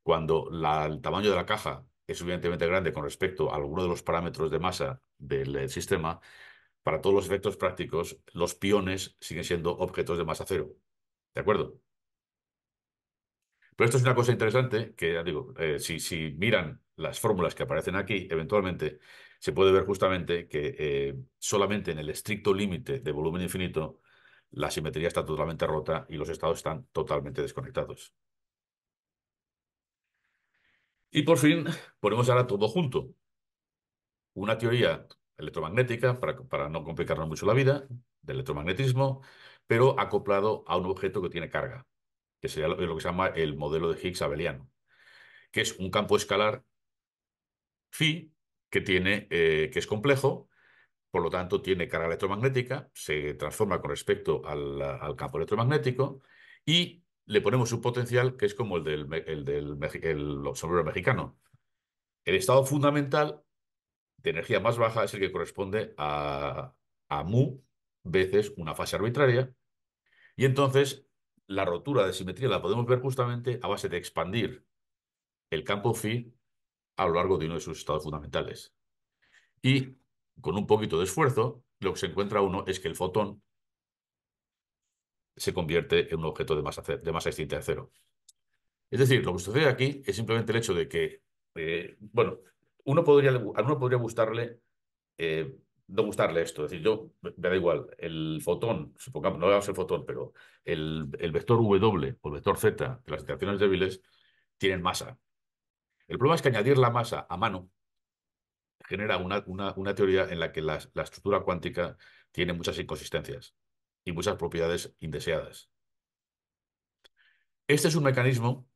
cuando el tamaño de la caja es suficientemente grande con respecto a alguno de los parámetros de masa del, sistema, para todos los efectos prácticos, los piones siguen siendo objetos de masa cero. ¿De acuerdo? Pero esto es una cosa interesante que, ya digo, eh, si, miran las fórmulas que aparecen aquí, eventualmente se puede ver justamente que eh, solamente en el estricto límite de volumen infinito la simetría está totalmente rota y los estados están totalmente desconectados. Y por fin ponemos ahora todo junto. Una teoría electromagnética, para, no complicarnos mucho la vida, de electromagnetismo, pero acoplado a un objeto que tiene carga, que sería lo, que se llama el modelo de Higgs abeliano, que es un campo escalar phi que, tiene, eh, que es complejo por lo tanto tiene carga electromagnética, se transforma con respecto al, campo electromagnético y le ponemos un potencial que es como el del, el mexicano. El estado fundamental de energía más baja es el que corresponde a, a mu veces una fase arbitraria y entonces la rotura de simetría la podemos ver justamente a base de expandir el campo phi a lo largo de uno de sus estados fundamentales. Y con un poquito de esfuerzo, lo que se encuentra uno es que el fotón se convierte en un objeto de masa, de masa de cero. Es decir, lo que sucede aquí es simplemente el hecho de que, eh, bueno, uno podría, a uno podría gustarle, eh, no gustarle esto. Es decir, yo, me da igual, el fotón, supongamos, no veamos el fotón, pero el, el vector W o el vector Z de las interacciones débiles tienen masa. El problema es que añadir la masa a mano genera una, teoría en la que la, estructura cuántica tiene muchas inconsistencias y muchas propiedades indeseadas. Este es un mecanismo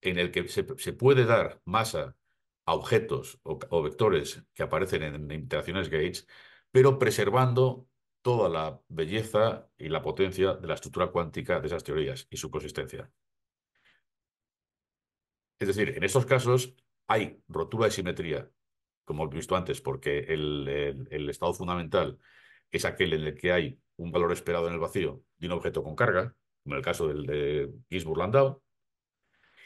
en el que se, puede dar masa a objetos o, o vectores que aparecen en interacciones Gates, pero preservando toda la belleza y la potencia de la estructura cuántica de esas teorías y su consistencia. Es decir, en estos casos hay rotura de simetría como hemos visto antes, porque el, estado fundamental es aquel en el que hay un valor esperado en el vacío de un objeto con carga, como en el caso del de Gisburg-Landau,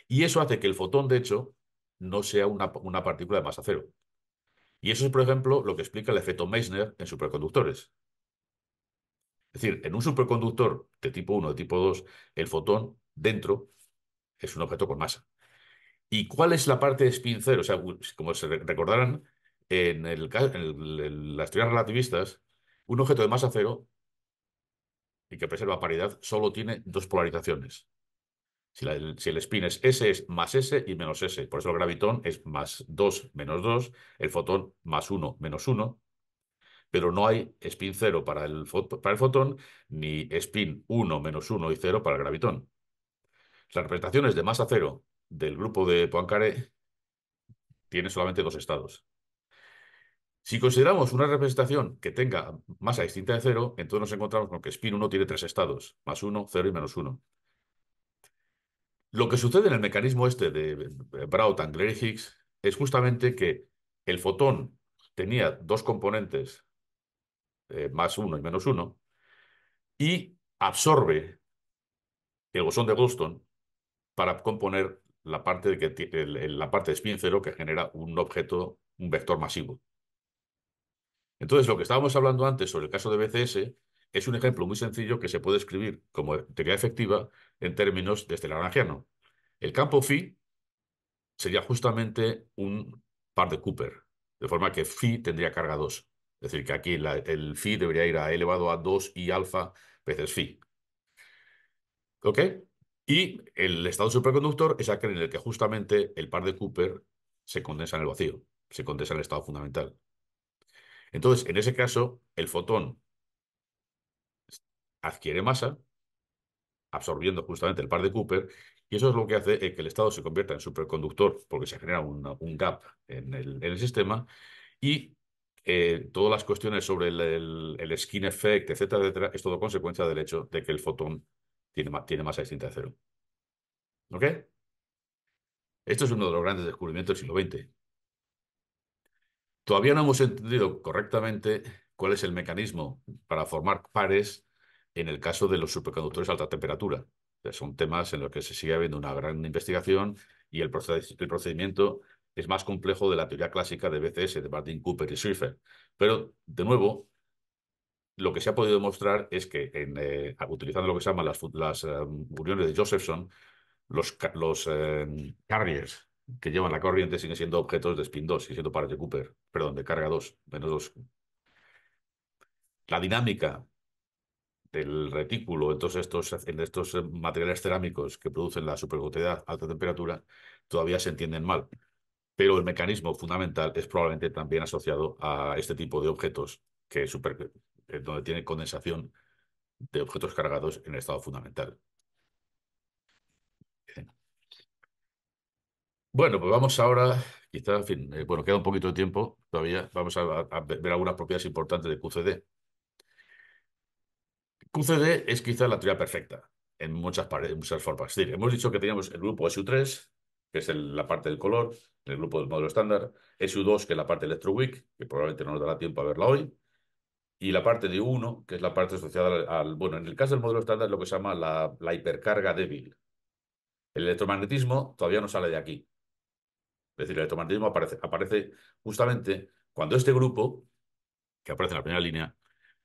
y eso hace que el fotón, de hecho, no sea una, una partícula de masa cero. Y eso es, por ejemplo, lo que explica el efecto Meissner en superconductores. Es decir, en un superconductor de tipo 1, de tipo 2, el fotón dentro es un objeto con masa. ¿Y cuál es la parte de cero? O sea, como se recordarán, en, las teorías relativistas, un objeto de masa cero y que preserva paridad solo tiene dos polarizaciones. Si, el, spin es S, es más S y menos S. Por eso el gravitón es más 2 menos 2, el fotón más 1 menos 1. Pero no hay spin 0 para el, para el fotón, ni spin 1 menos 1 y 0 para el gravitón. Las representaciones de masa cero del grupo de Poincaré tiene solamente dos estados. Si consideramos una representación que tenga masa distinta de cero, entonces nos encontramos con que spin 1 tiene tres estados, más 1, 0 y menos 1. Lo que sucede en el mecanismo este de Braut, tan Higgs es justamente que el fotón tenía dos componentes, eh, más uno y menos uno y absorbe el bosón de Goldstone para componer la parte, de que, la parte spin cero que genera un objeto, un vector masivo. Entonces, lo que estábamos hablando antes sobre el caso de BCS es un ejemplo muy sencillo que se puede escribir como teoría efectiva en términos de este Lagrangiano. El campo phi sería justamente un par de Cooper, de forma que phi tendría carga 2. Es decir, que aquí el phi debería ir a elevado a 2 y alfa veces phi. ¿Ok? Y el estado superconductor es aquel en el que justamente el par de Cooper se condensa en el vacío, se condensa en el estado fundamental. Entonces, en ese caso, el fotón adquiere masa, absorbiendo justamente el par de Cooper, y eso es lo que hace que el estado se convierta en superconductor, porque se genera un gap en el, sistema, y eh, todas las cuestiones sobre el, skin effect, etcétera, etcétera, es todo consecuencia del hecho de que el fotón tiene, masa distinta de cero. ¿Ok? Esto es uno de los grandes descubrimientos del siglo XX. Todavía no hemos entendido correctamente cuál es el mecanismo para formar pares en el caso de los superconductores a alta temperatura. son temas en los que se sigue habiendo una gran investigación y el, procedimiento es más complejo de la teoría clásica de BCS, de Martin Cooper y Schiffer. Pero, de nuevo, lo que se ha podido demostrar es que, eh, utilizando lo que se llaman las, eh, uniones de Josephson, los, los em, carriers que llevan la corriente siguen siendo objetos de spin 2, siguen siendo par de Cooper, perdón, de carga 2, menos 2. La dinámica del retículo, entonces estos, en estos eh, materiales cerámicos que producen la superconductividad a alta temperatura, todavía se entienden mal. Pero el mecanismo fundamental es probablemente también asociado a este tipo de objetos que super, eh, donde tiene condensación de objetos cargados en el estado fundamental. Bueno, pues vamos ahora, quizás, en fin, eh, bueno, queda un poquito de tiempo todavía, vamos a, ver algunas propiedades importantes de QCD. QCD es quizás la teoría perfecta en muchas, formas. Es decir, hemos dicho que teníamos el grupo SU3, que es la parte del color, el grupo del modelo estándar, SU2, que es la parte electroweak, que probablemente no nos dará tiempo a verla hoy, y la parte de 1, que es la parte asociada al, bueno, en el caso del modelo estándar lo que se llama la, hipercarga débil. El electromagnetismo todavía no sale de aquí. Es decir, el electromagnetismo aparece, justamente cuando este grupo, que aparece en la primera línea,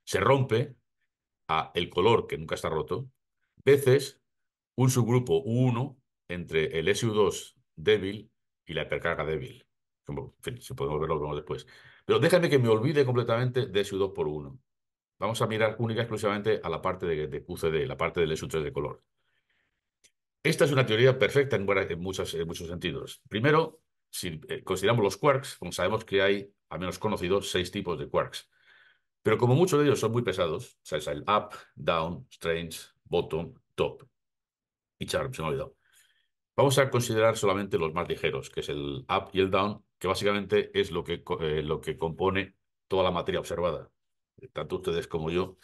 se rompe a el color, que nunca está roto, veces un subgrupo U1 entre el SU2 débil y la hipercarga débil. en fin, si podemos verlo, lo vemos después. Pero déjame que me olvide completamente de su 2 por 1 Vamos a mirar única y exclusivamente a la parte de, de QCD, la parte del SU3 de color. Esta es una teoría perfecta en, muchos sentidos. Primero, si eh, consideramos los quarks, como sabemos que hay, a menos conocidos, seis tipos de quarks. Pero como muchos de ellos son muy pesados, o sea, es el up, down, strange, bottom, top y charm, se me ha olvidado. Vamos a considerar solamente los más ligeros, que es el up y el down, que básicamente es lo que, eh, lo que compone toda la materia observada. Tanto ustedes como yo,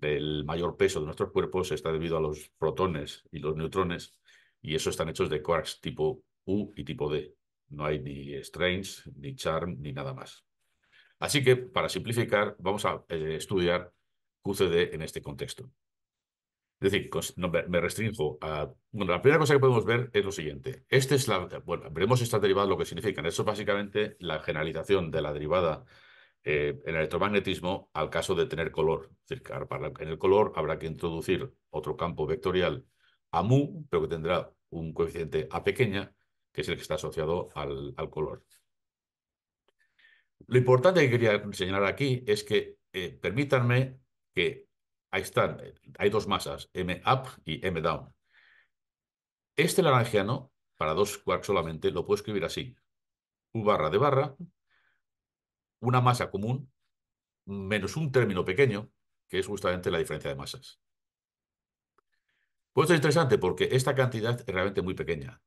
el mayor peso de nuestros cuerpos está debido a los protones y los neutrones, y eso están hechos de quarks tipo U y tipo D. No hay ni strange ni charm, ni nada más. Así que, para simplificar, vamos a eh, estudiar QCD en este contexto. Es decir, me restringo a... Bueno, la primera cosa que podemos ver es lo siguiente. Este es la... Bueno, veremos esta derivada lo que significan. eso es básicamente la generalización de la derivada eh, en electromagnetismo al caso de tener color. Es decir, en el color habrá que introducir otro campo vectorial a mu, pero que tendrá un coeficiente a pequeña, que es el que está asociado al, color. Lo importante que quería señalar aquí es que eh, permítanme que Ahí están, eh, hay dos masas, M up y M down. Este laranjiano, para dos quarks solamente, lo puedo escribir así. U barra de barra, una masa común, menos un término pequeño, que es justamente la diferencia de masas. Pues es interesante porque esta cantidad es realmente muy pequeña.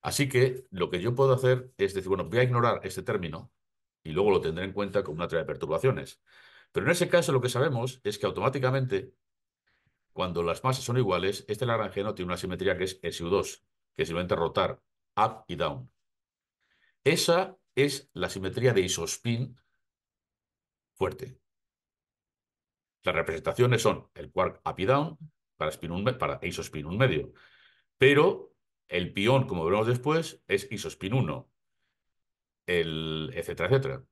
Así que lo que yo puedo hacer es decir, bueno, voy a ignorar este término y luego lo tendré en cuenta como una teoría de perturbaciones. Pero en ese caso lo que sabemos es que automáticamente, cuando las masas son iguales, este no tiene una simetría que es SU2, que va a rotar up y down. Esa es la simetría de isospin fuerte. Las representaciones son el quark up y down para, spin un, isospin 1 medio. Pero el pion, como veremos después, es isospin 1, el etcétera, etcétera.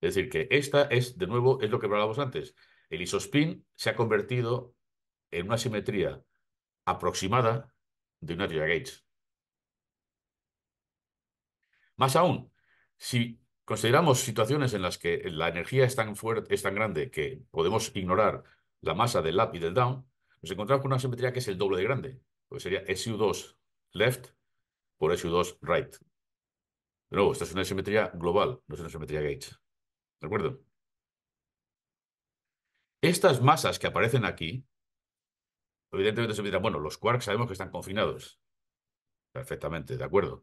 Es decir, que esta es, de nuevo, es lo que hablábamos antes. El isospin se ha convertido en una simetría aproximada de una teoría Gates. Más aún, si consideramos situaciones en las que la energía es tan fuerte, es tan grande que podemos ignorar la masa del up y del down, nos encontramos con una simetría que es el doble de grande, porque sería SU2 left por SU2 right. De nuevo, esta es una simetría global, no es una simetría Gates. ¿De acuerdo? Estas masas que aparecen aquí, evidentemente se dirán, bueno, los quarks sabemos que están confinados. Perfectamente, ¿de acuerdo?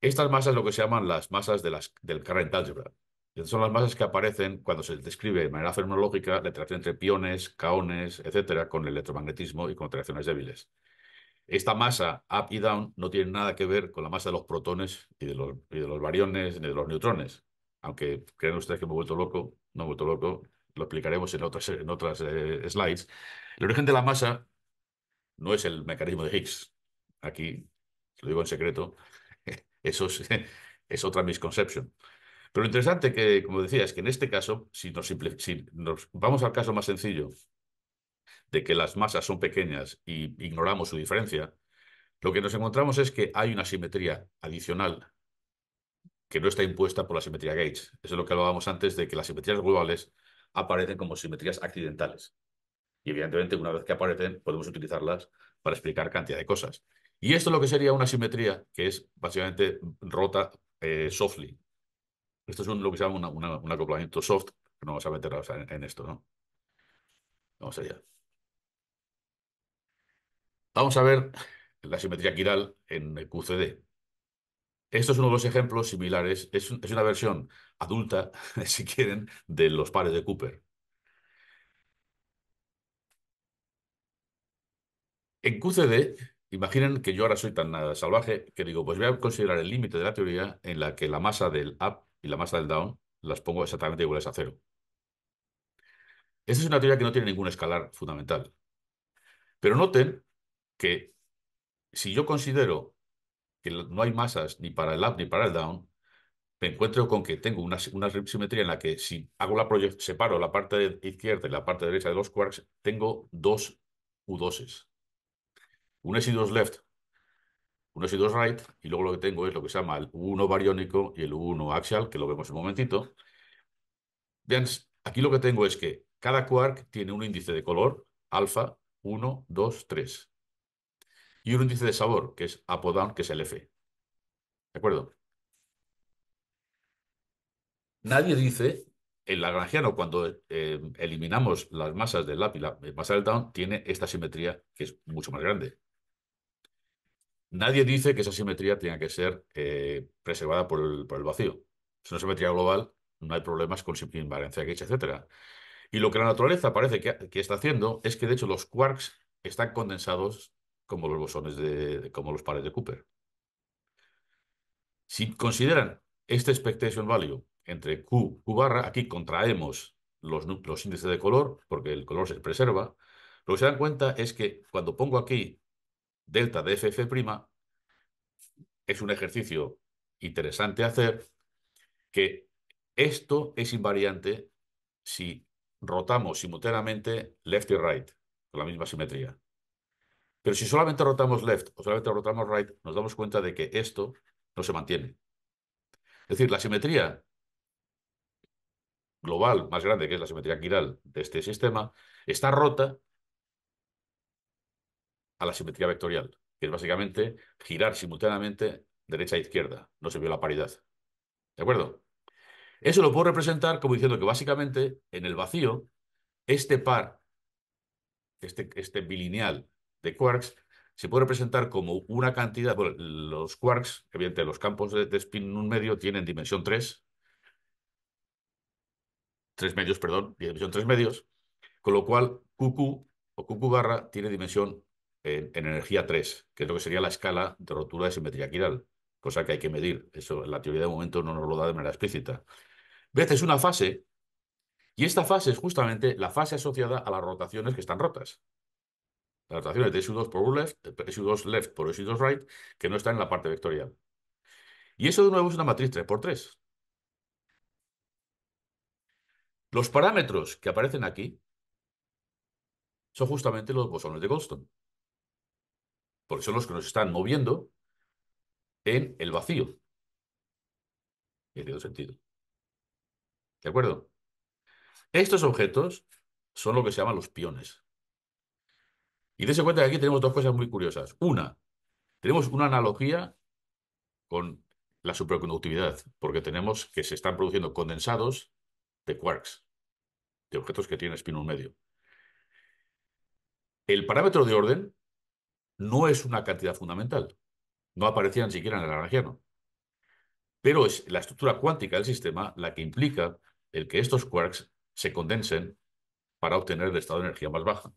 Estas masas lo que se llaman las masas de las, del current algebra. son las masas que aparecen cuando se describe de manera fenomenológica la interacción entre piones, caones, etcétera, con el electromagnetismo y con interacciones débiles. Esta masa up y down no tiene nada que ver con la masa de los protones y de los, y de los bariones ni de los neutrones aunque crean ustedes que me he vuelto loco, no me he vuelto loco, lo explicaremos en otras, en otras eh, slides, el origen de la masa no es el mecanismo de Higgs. Aquí, lo digo en secreto, eso es, otra misconception. Pero lo interesante que, como decía, es que en este caso, si si nos, vamos al caso más sencillo, de que las masas son pequeñas y ignoramos su diferencia, lo que nos encontramos es que hay una simetría adicional que no está impuesta por la simetría Gates. Eso es lo que hablábamos antes de que las simetrías globales aparecen como simetrías accidentales. Y evidentemente, una vez que aparecen, podemos utilizarlas para explicar cantidad de cosas. Y esto es lo que sería una simetría, que es básicamente rota eh, softly. Esto es lo que se llama un acoplamiento soft, pero no vamos a meter en, esto, ¿no? Vamos allá. Vamos a ver la simetría quiral en QCD. Esto es uno de los ejemplos similares, es, una versión adulta, si quieren, de los pares de Cooper. En QCD, imaginen que yo ahora soy tan nada salvaje que digo, pues voy a considerar el límite de la teoría en la que la masa del up y la masa del down las pongo exactamente iguales a cero. Esta es una teoría que no tiene ningún escalar fundamental. Pero noten que si yo considero que no hay masas ni para el up ni para el down, me encuentro con que tengo una, simetría en la que si hago la separo la parte izquierda y la parte derecha de los quarks, tengo dos U2s. Un S y dos left, un S y right, y luego lo que tengo es lo que se llama el U1 bariónico y el U1 axial, que lo vemos en un momentito. aquí lo que tengo es que cada quark tiene un índice de color alfa 1, 2, 3 y un índice de sabor, que es Apodown, que es el F. ¿De acuerdo? Nadie dice, el lagrangiano, cuando eh, eliminamos las masas del lápiz, la masa del down, tiene esta simetría que es mucho más grande. Nadie dice que esa simetría tenga que ser eh, preservada por el, por el vacío. Es una simetría global, no hay problemas con invariancia que etc. Y lo que la naturaleza parece que, que está haciendo es que, de hecho, los quarks están condensados como los bosones de, como los pares de Cooper. Si consideran este expectation value entre Q, Q barra, aquí contraemos los, los índices de color, porque el color se preserva, lo que se dan cuenta es que cuando pongo aquí delta de FF', es un ejercicio interesante hacer, que esto es invariante si rotamos simultáneamente left y right, con la misma simetría. Pero si solamente rotamos left o solamente rotamos right, nos damos cuenta de que esto no se mantiene. Es decir, la simetría global más grande, que es la simetría quiral de este sistema, está rota a la simetría vectorial, que es básicamente girar simultáneamente derecha e izquierda. No se vio la paridad. ¿De acuerdo? Eso lo puedo representar como diciendo que básicamente en el vacío, este par, este, este bilineal de quarks se puede representar como una cantidad, bueno, los quarks, evidentemente los campos de, spin en un medio tienen dimensión 3, 3 medios, perdón, dimensión 3 medios, con lo cual QQ o QQ barra tiene dimensión en, energía 3, que es lo que sería la escala de rotura de simetría quiral, cosa que hay que medir. Eso en la teoría de momento no nos lo da de manera explícita. Veces es una fase, y esta fase es justamente la fase asociada a las rotaciones que están rotas. Las rotaciones de SU2 por left, SU2 left por SU2 right, que no está en la parte vectorial. Y eso de nuevo es una matriz 3x3. Los parámetros que aparecen aquí son justamente los bosones de Goldstone. Porque son los que nos están moviendo en el vacío. En cierto sentido. ¿De acuerdo? Estos objetos son lo que se llaman los piones. Y dése cuenta que aquí tenemos dos cosas muy curiosas. Una, tenemos una analogía con la superconductividad, porque tenemos que se están produciendo condensados de quarks, de objetos que tienen espino un medio. El parámetro de orden no es una cantidad fundamental. No aparecía ni siquiera en el Lagrangiano. Pero es la estructura cuántica del sistema la que implica el que estos quarks se condensen para obtener el estado de energía más baja.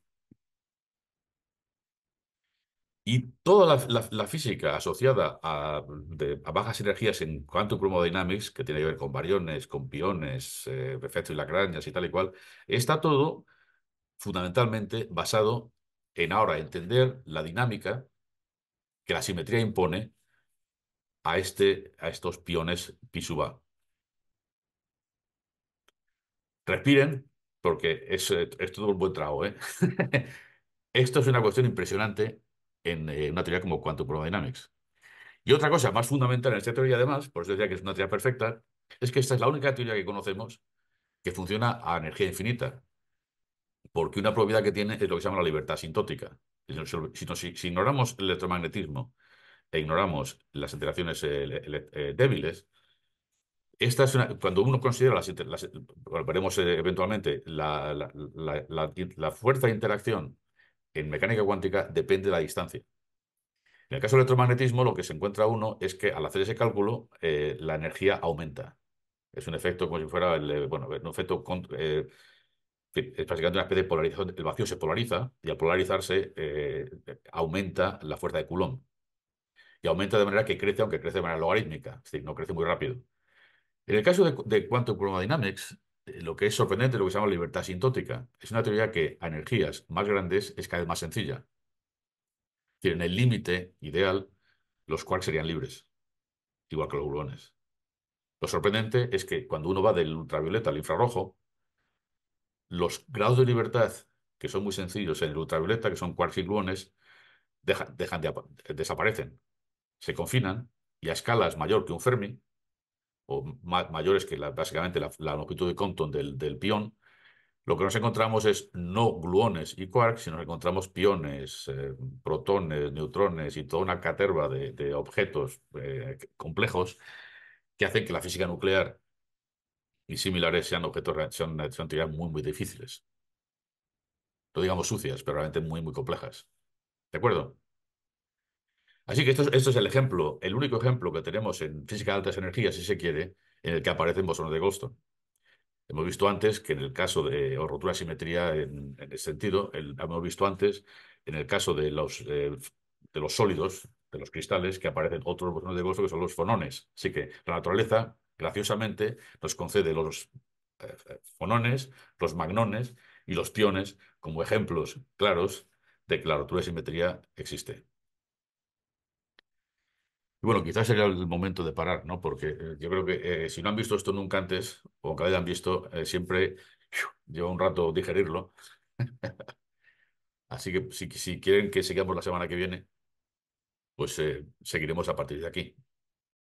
Y toda la, física asociada a, bajas energías en quantum chromodynamics, que tiene que ver con variones con piones, efecto eh, y lacrañas y tal y cual, está todo fundamentalmente basado en ahora entender la dinámica que la simetría impone a, este, a estos piones pi sub Respiren, porque eh, es, todo un buen trago. ¿eh? Esto es una cuestión impresionante en eh, una teoría como Quantum Dynamics. Y otra cosa más fundamental en esta teoría, además, por eso decía que es una teoría perfecta, es que esta es la única teoría que conocemos que funciona a energía infinita, porque una propiedad que tiene es lo que se llama la libertad sintótica. Si, ignoramos el electromagnetismo e ignoramos las interacciones eh, eh, débiles, esta es cuando uno considera, las, veremos eventualmente, la, la, fuerza de interacción en mecánica cuántica depende de la distancia. En el caso del electromagnetismo, lo que se encuentra uno es que al hacer ese cálculo, eh, la energía aumenta. Es un efecto como si fuera, el, eh, un efecto, eh, es una especie de polarización. El vacío se polariza y al polarizarse aumenta la fuerza de Coulomb. Y aumenta de manera que crece, aunque crece de manera logarítmica, es decir, no crece muy rápido. En el caso de, de Quantum Chromodynamics, lo que es sorprendente es lo que se llama libertad sintótica. Es una teoría que a energías más grandes es cada vez más sencilla. en el límite ideal, los quarks serían libres, igual que los gluones. Lo sorprendente es que cuando uno va del ultravioleta al infrarrojo, los grados de libertad, que son muy sencillos en el ultravioleta, que son quarks y gluones, desaparecen, se confinan y a escalas mayor que un Fermi, o mayores que básicamente la, longitud de Compton del, del, pion, lo que nos encontramos es no gluones y quarks, sino que encontramos piones, eh, protones, neutrones y toda una caterva de, objetos eh, complejos que hacen que la física nuclear y similares sean objetos, reacción reacción muy, muy difíciles. No digamos sucias, pero realmente muy, muy complejas. ¿De acuerdo? Así que esto, es el ejemplo, el único ejemplo que tenemos en física de altas energías, si se quiere, en el que aparecen bosones de Goldstone. Hemos visto antes que en el caso de rotura de simetría en, el sentido, hemos visto antes en el caso eh, de los, sólidos, de los cristales, que aparecen otros bosones de Goldstone que son los fonones. Así que la naturaleza, graciosamente, nos concede los eh, eh, fonones, los magnones y los piones como ejemplos claros de que la rotura de simetría existe bueno, quizás sería el momento de parar, ¿no? Porque eh, yo creo que eh, si no han visto esto nunca antes, o cada lo hayan visto, eh, siempre lleva un rato digerirlo. Así que si, si quieren que sigamos la semana que viene, pues seguiremos a partir de aquí.